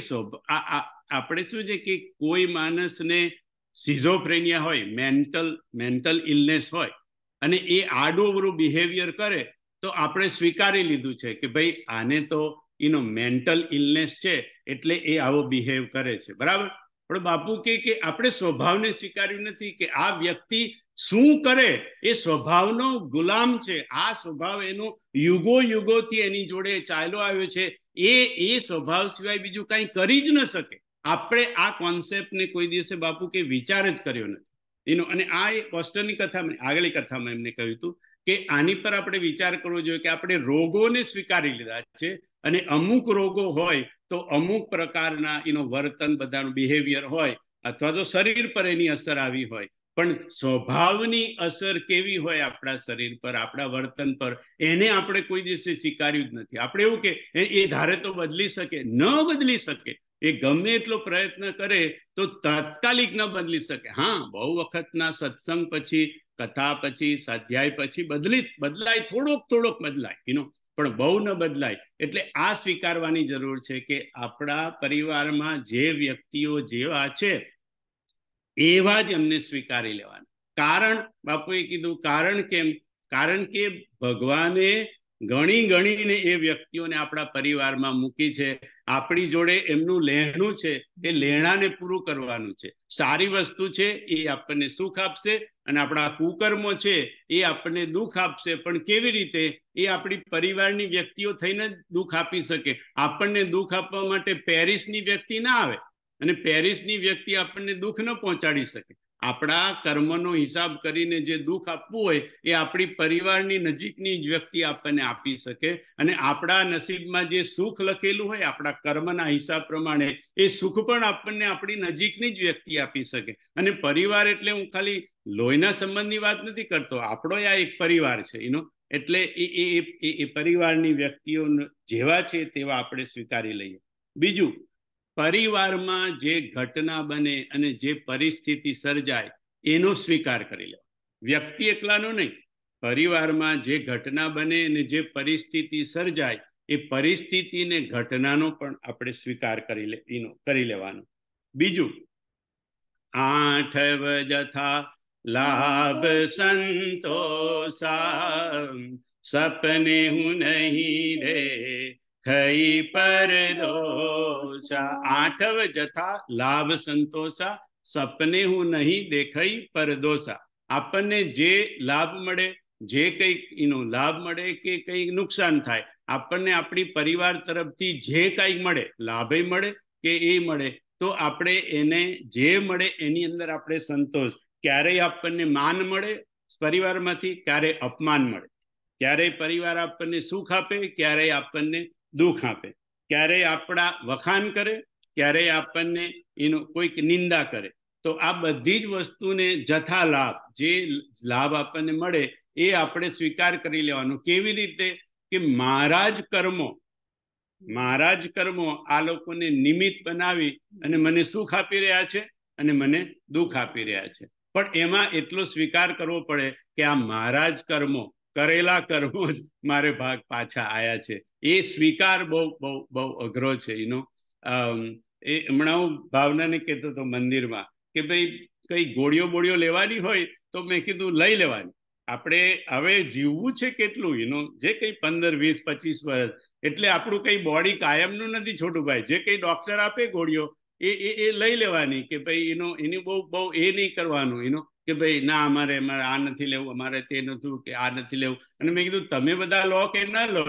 આપણે શું છે કે કોઈ માણસને સિઝોફ્રેનિયા હોય મેન્ટલ મેન્ટલ ઇલનેસ હોય અને એ આડું બિહેવિયર કરે તો આપણે સ્વીકારી લીધું છે કે ભાઈ આને તો એનો મેન્ટલ ઇલનેસ છે એટલે એ આવો બિહેવ કરે છે બરાબર પણ બાપુ કે આપણે સ્વભાવને સ્વીકાર્યું નથી કે આ વ્યક્તિ શું કરે એ સ્વભાવનો ગુલામ છે આ સ્વભાવ એનો યુગો યુગોથી એની જોડે ચાલ્યો આવ્યો છે એ એ સ્વભાવ સિવાય બીજું કંઈ કરી જ ન શકે આપણે આ કોન્સેપ્ટને કોઈ દિવસે બાપુ કે વિચાર જ કર્યો નથી એનો અને આ એ પોસ્ટરની કથામાં આગલી કથામાં એમને કહ્યું હતું કે આની પર આપણે વિચાર કરવો જોઈએ કે આપણે રોગોને સ્વીકારી લીધા છે અને અમુક રોગો હોય તો અમુક પ્રકારના એનો વર્તન બધાનું બિહેવિયર હોય અથવા તો શરીર પર એની અસર આવી હોય પણ સ્વભાવની અસર કેવી હોય આપણા શરીર પર આપણા વર્તન પર એને આપણે કોઈ દિવસે સ્વીકાર્યું જ નથી આપણે એવું કે એ ધારે તો બદલી શકે ન બદલી શકે એ ગમે એટલો પ્રયત્ન કરે તો તાત્કાલિક ન બદલી શકે હા બહુ વખતના સત્સંગ પછી કથા પછી સ્વાધ્યાય પછી બદલી બદલાય થોડોક થોડોક બદલાય એનો પણ બહુ ન બદલાય એટલે આ સ્વીકારવાની જરૂર છે કે આપણા પરિવારમાં જે વ્યક્તિઓ જેવા છે એવા જ એમને સ્વીકારી લેવાના કારણ બાપુએ કીધું કારણ કેમ કારણ કે ભગવાને ગણી ગણીને એ વ્યક્તિઓને આપણા પરિવારમાં મૂકી છે આપણી જોડે એમનું લેણું છે એ લેણાને પૂરું કરવાનું છે સારી વસ્તુ છે એ આપણને સુખ આપશે અને આપણા કુકર્મો છે એ આપણને દુઃખ આપશે પણ કેવી રીતે એ આપણી પરિવારની વ્યક્તિઓ થઈને દુઃખ આપી શકે આપણને દુઃખ આપવા માટે પેરિસની વ્યક્તિ ના આવે અને પેરિસની વ્યક્તિ આપણને દુઃખ ન પહોંચાડી શકે આપણા કર્મનો હિસાબ કરીને જે દુઃખ આપવું હોય એ આપણી પરિવારની નજીકની જ વ્યક્તિ આપણને આપી શકે અને આપણા નસીબમાં જે સુખ લખેલું હોય આપણા કર્મના હિસાબ પ્રમાણે એ સુખ પણ આપણને આપણી નજીકની જ વ્યક્તિ આપી શકે અને પરિવાર એટલે હું ખાલી લોહીના સંબંધની વાત નથી કરતો આપણો આ એક પરિવાર છે એનો એટલે એ એ એ પરિવારની વ્યક્તિઓ જેવા છે તેવા આપણે સ્વીકારી લઈએ બીજું પરિવારમાં જે ઘટના બને અને જે પરિસ્થિતિ સર્જાય એનો સ્વીકાર કરી લેવો વ્યક્તિ એકલાનો નહીં પરિવારમાં જે ઘટના બને અને જે પરિસ્થિતિ સર્જાય એ પરિસ્થિતિને ઘટનાનો પણ આપણે સ્વીકાર કરી લે એનો કરી લેવાનો બીજું આઠવ જથા લાભ સંતોષા સપને હું નહીં રે ખઈ દોષા આઠવ જથા લાભ સંતોષા સપને હું નહીં દેખાઈ પરદોષા આપણને જે લાભ મળે જે કંઈક એનો લાભ મળે કે કંઈક નુકસાન થાય આપણને આપણી પરિવાર તરફથી જે કંઈક મળે લાભે મળે કે એ મળે તો આપણે એને જે મળે એની અંદર આપણે સંતોષ ક્યારેય આપણને માન મળે પરિવારમાંથી ક્યારેય અપમાન મળે ક્યારેય પરિવાર આપણને સુખ આપે ક્યારેય આપણને દુઃખ આપે ક્યારેય આપણા વખાણ કરે ક્યારેય આપણને એનો કોઈક નિંદા કરે તો આ બધી જ વસ્તુને જથા લાભ જે લાભ આપણને મળે એ આપણે સ્વીકાર કરી લેવાનો કેવી રીતે કે મારા જ કર્મો મારા જ કર્મો આ લોકોને નિમિત્ત બનાવી અને મને સુખ આપી રહ્યા છે અને મને દુઃખ આપી રહ્યા છે પણ એમાં એટલો સ્વીકાર કરવો પડે કે આ મારા જ કર્મો કરેલા કર્મો જ મારે ભાગ પાછા આવ્યા છે એ સ્વીકાર બહુ બહુ બહુ અઘરો છે એનો એ હમણાં હું ભાવનાને કહેતો હતો મંદિરમાં કે ભાઈ કઈ ગોળીઓ બોળીઓ લેવાની હોય તો મેં કીધું લઈ લેવાની આપણે હવે જીવવું છે કેટલું એનું જે કંઈ પંદર વીસ પચીસ વર્ષ એટલે આપણું કંઈ બોડી કાયમનું નથી છોટું ભાઈ જે કંઈ ડૉક્ટર આપે ગોળીઓ એ એ લઈ લેવાની કે ભાઈ એનો એની બહુ બહુ એ નહીં કરવાનું એનું કે ભાઈ ના અમારે અમારે આ નથી લેવું અમારે તે નથી કે આ નથી લેવું અને મેં કીધું તમે બધા લો કે ના લો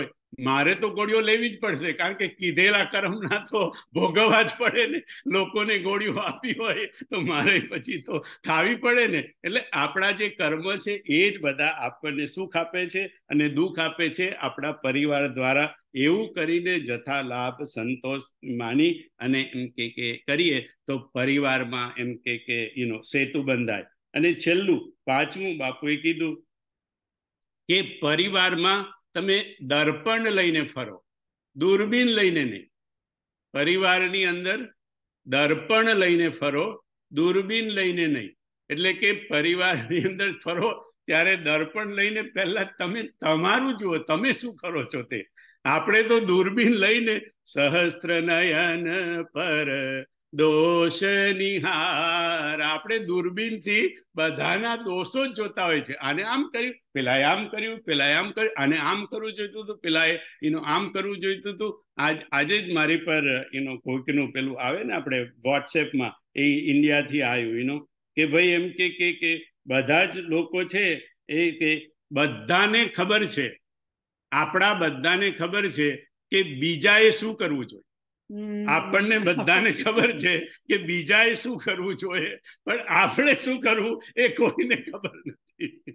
મારે તો ગોળીઓ લેવી જ પડશે કારણ કે કીધેલા કર્મના તો ભોગવવા જ પડે ને લોકોને ગોળીઓ આપી હોય તો મારે પછી તો ખાવી પડે ને એટલે આપણા જે કર્મ છે એ જ બધા આપણને સુખ આપે છે અને દુઃખ આપે છે આપણા પરિવાર દ્વારા એવું કરીને જથા લાભ સંતોષ માની અને એમ કે કરીએ તો પરિવારમાં એમ કે યુ નો સેતુ બંધાય અને છેલ્લું પાંચમું બાપુએ કીધું કે પરિવારમાં તમે દર્પણ લઈને ફરો દૂરબીન લઈને નહીં પરિવારની અંદર દર્પણ લઈને ફરો દૂરબીન લઈને નહીં એટલે કે પરિવારની અંદર ફરો ત્યારે દર્પણ લઈને પહેલા તમે તમારું જુઓ તમે શું કરો છો તે આપણે તો દૂરબીન લઈને સહસ્ત્ર નયન પર દોષ નિહાર આપણે દૂરબીન થી બધાના દોષો જ જોતા હોય છે આને આમ કર્યું પેલા આમ કર્યું પેલા આમ કર્યું આને આમ કરવું જોઈતું હતું પેલા એનું આમ કરવું જોઈતું હતું આજ આજે જ મારી પર એનો કોઈકનું પેલું આવે ને આપણે વોટ્સએપમાં એ ઇન્ડિયાથી આવ્યું એનું કે ભાઈ એમ કે કે બધા જ લોકો છે એ કે બધાને ખબર છે આપણા બધાને ખબર છે કે બીજાએ શું કરવું જોઈએ આપણને બધાને ખબર છે કે બીજાએ શું કરવું જોઈએ પણ આપણે શું કરવું એ કોઈને ખબર નથી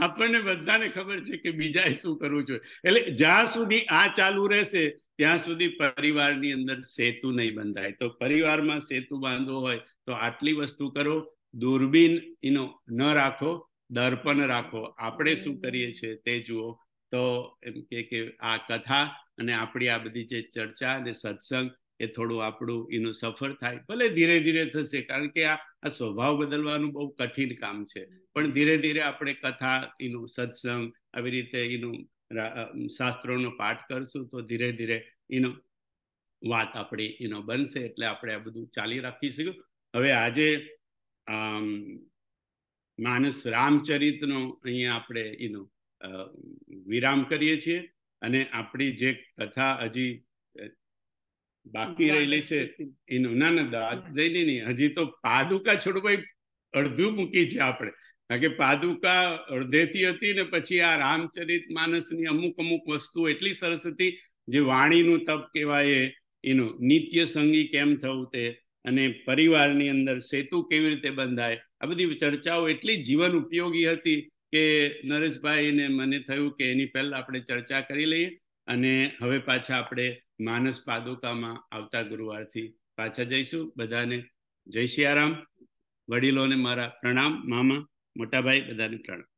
આપણને બધાને ખબર છે કે બીજાએ શું કરવું જોઈએ એટલે જ્યાં સુધી આ ચાલુ રહેશે ત્યાં સુધી પરિવારની અંદર સેતુ નહીં બંધાય તો પરિવારમાં સેતુ બાંધવો હોય તો આટલી વસ્તુ કરો દૂરબીન એનો ન રાખો દર્પણ રાખો આપણે શું કરીએ છીએ તે જુઓ તો એમ કે આ કથા અને આપણી આ બધી જે ચર્ચા અને સત્સંગ એ થોડું આપણું એનું સફળ થાય ભલે ધીરે ધીરે થશે કારણ કે આ આ સ્વભાવ બદલવાનું બહુ કઠિન કામ છે પણ ધીરે ધીરે આપણે કથા એનું સત્સંગ આવી રીતે એનું શાસ્ત્રોનો પાઠ કરશું તો ધીરે ધીરે એનો વાત આપણે એનો બનશે એટલે આપણે આ બધું ચાલી રાખીશું હવે આજે માનસ રામચરિતનો અહીંયા આપણે એનો વિરામ કરીએ છીએ અને આપણી જે કથા હજી બાકી રહેલી છે એનું ના ના નહીં નહીં હજી તો પાદુકા છોડભાઈ અડધું મૂકી છે આપણે કારણ કે પાદુકા અડધેથી હતી ને પછી આ રામચરિત માનસની અમુક અમુક વસ્તુ એટલી સરસ હતી જે વાણીનું તપ કહેવાય એનું નિત્ય સંગી કેમ થવું તે અને પરિવારની અંદર સેતુ કેવી રીતે બંધાય આ બધી ચર્ચાઓ એટલી જીવન ઉપયોગી હતી કે નરેશભાઈને મને થયું કે એની પહેલા આપણે ચર્ચા કરી લઈએ અને હવે પાછા આપણે માનસ પાદુકામાં આવતા ગુરુવારથી પાછા જઈશું બધાને જય સિયારામ વડીલોને મારા પ્રણામ મામા મોટાભાઈ બધાને પ્રણામ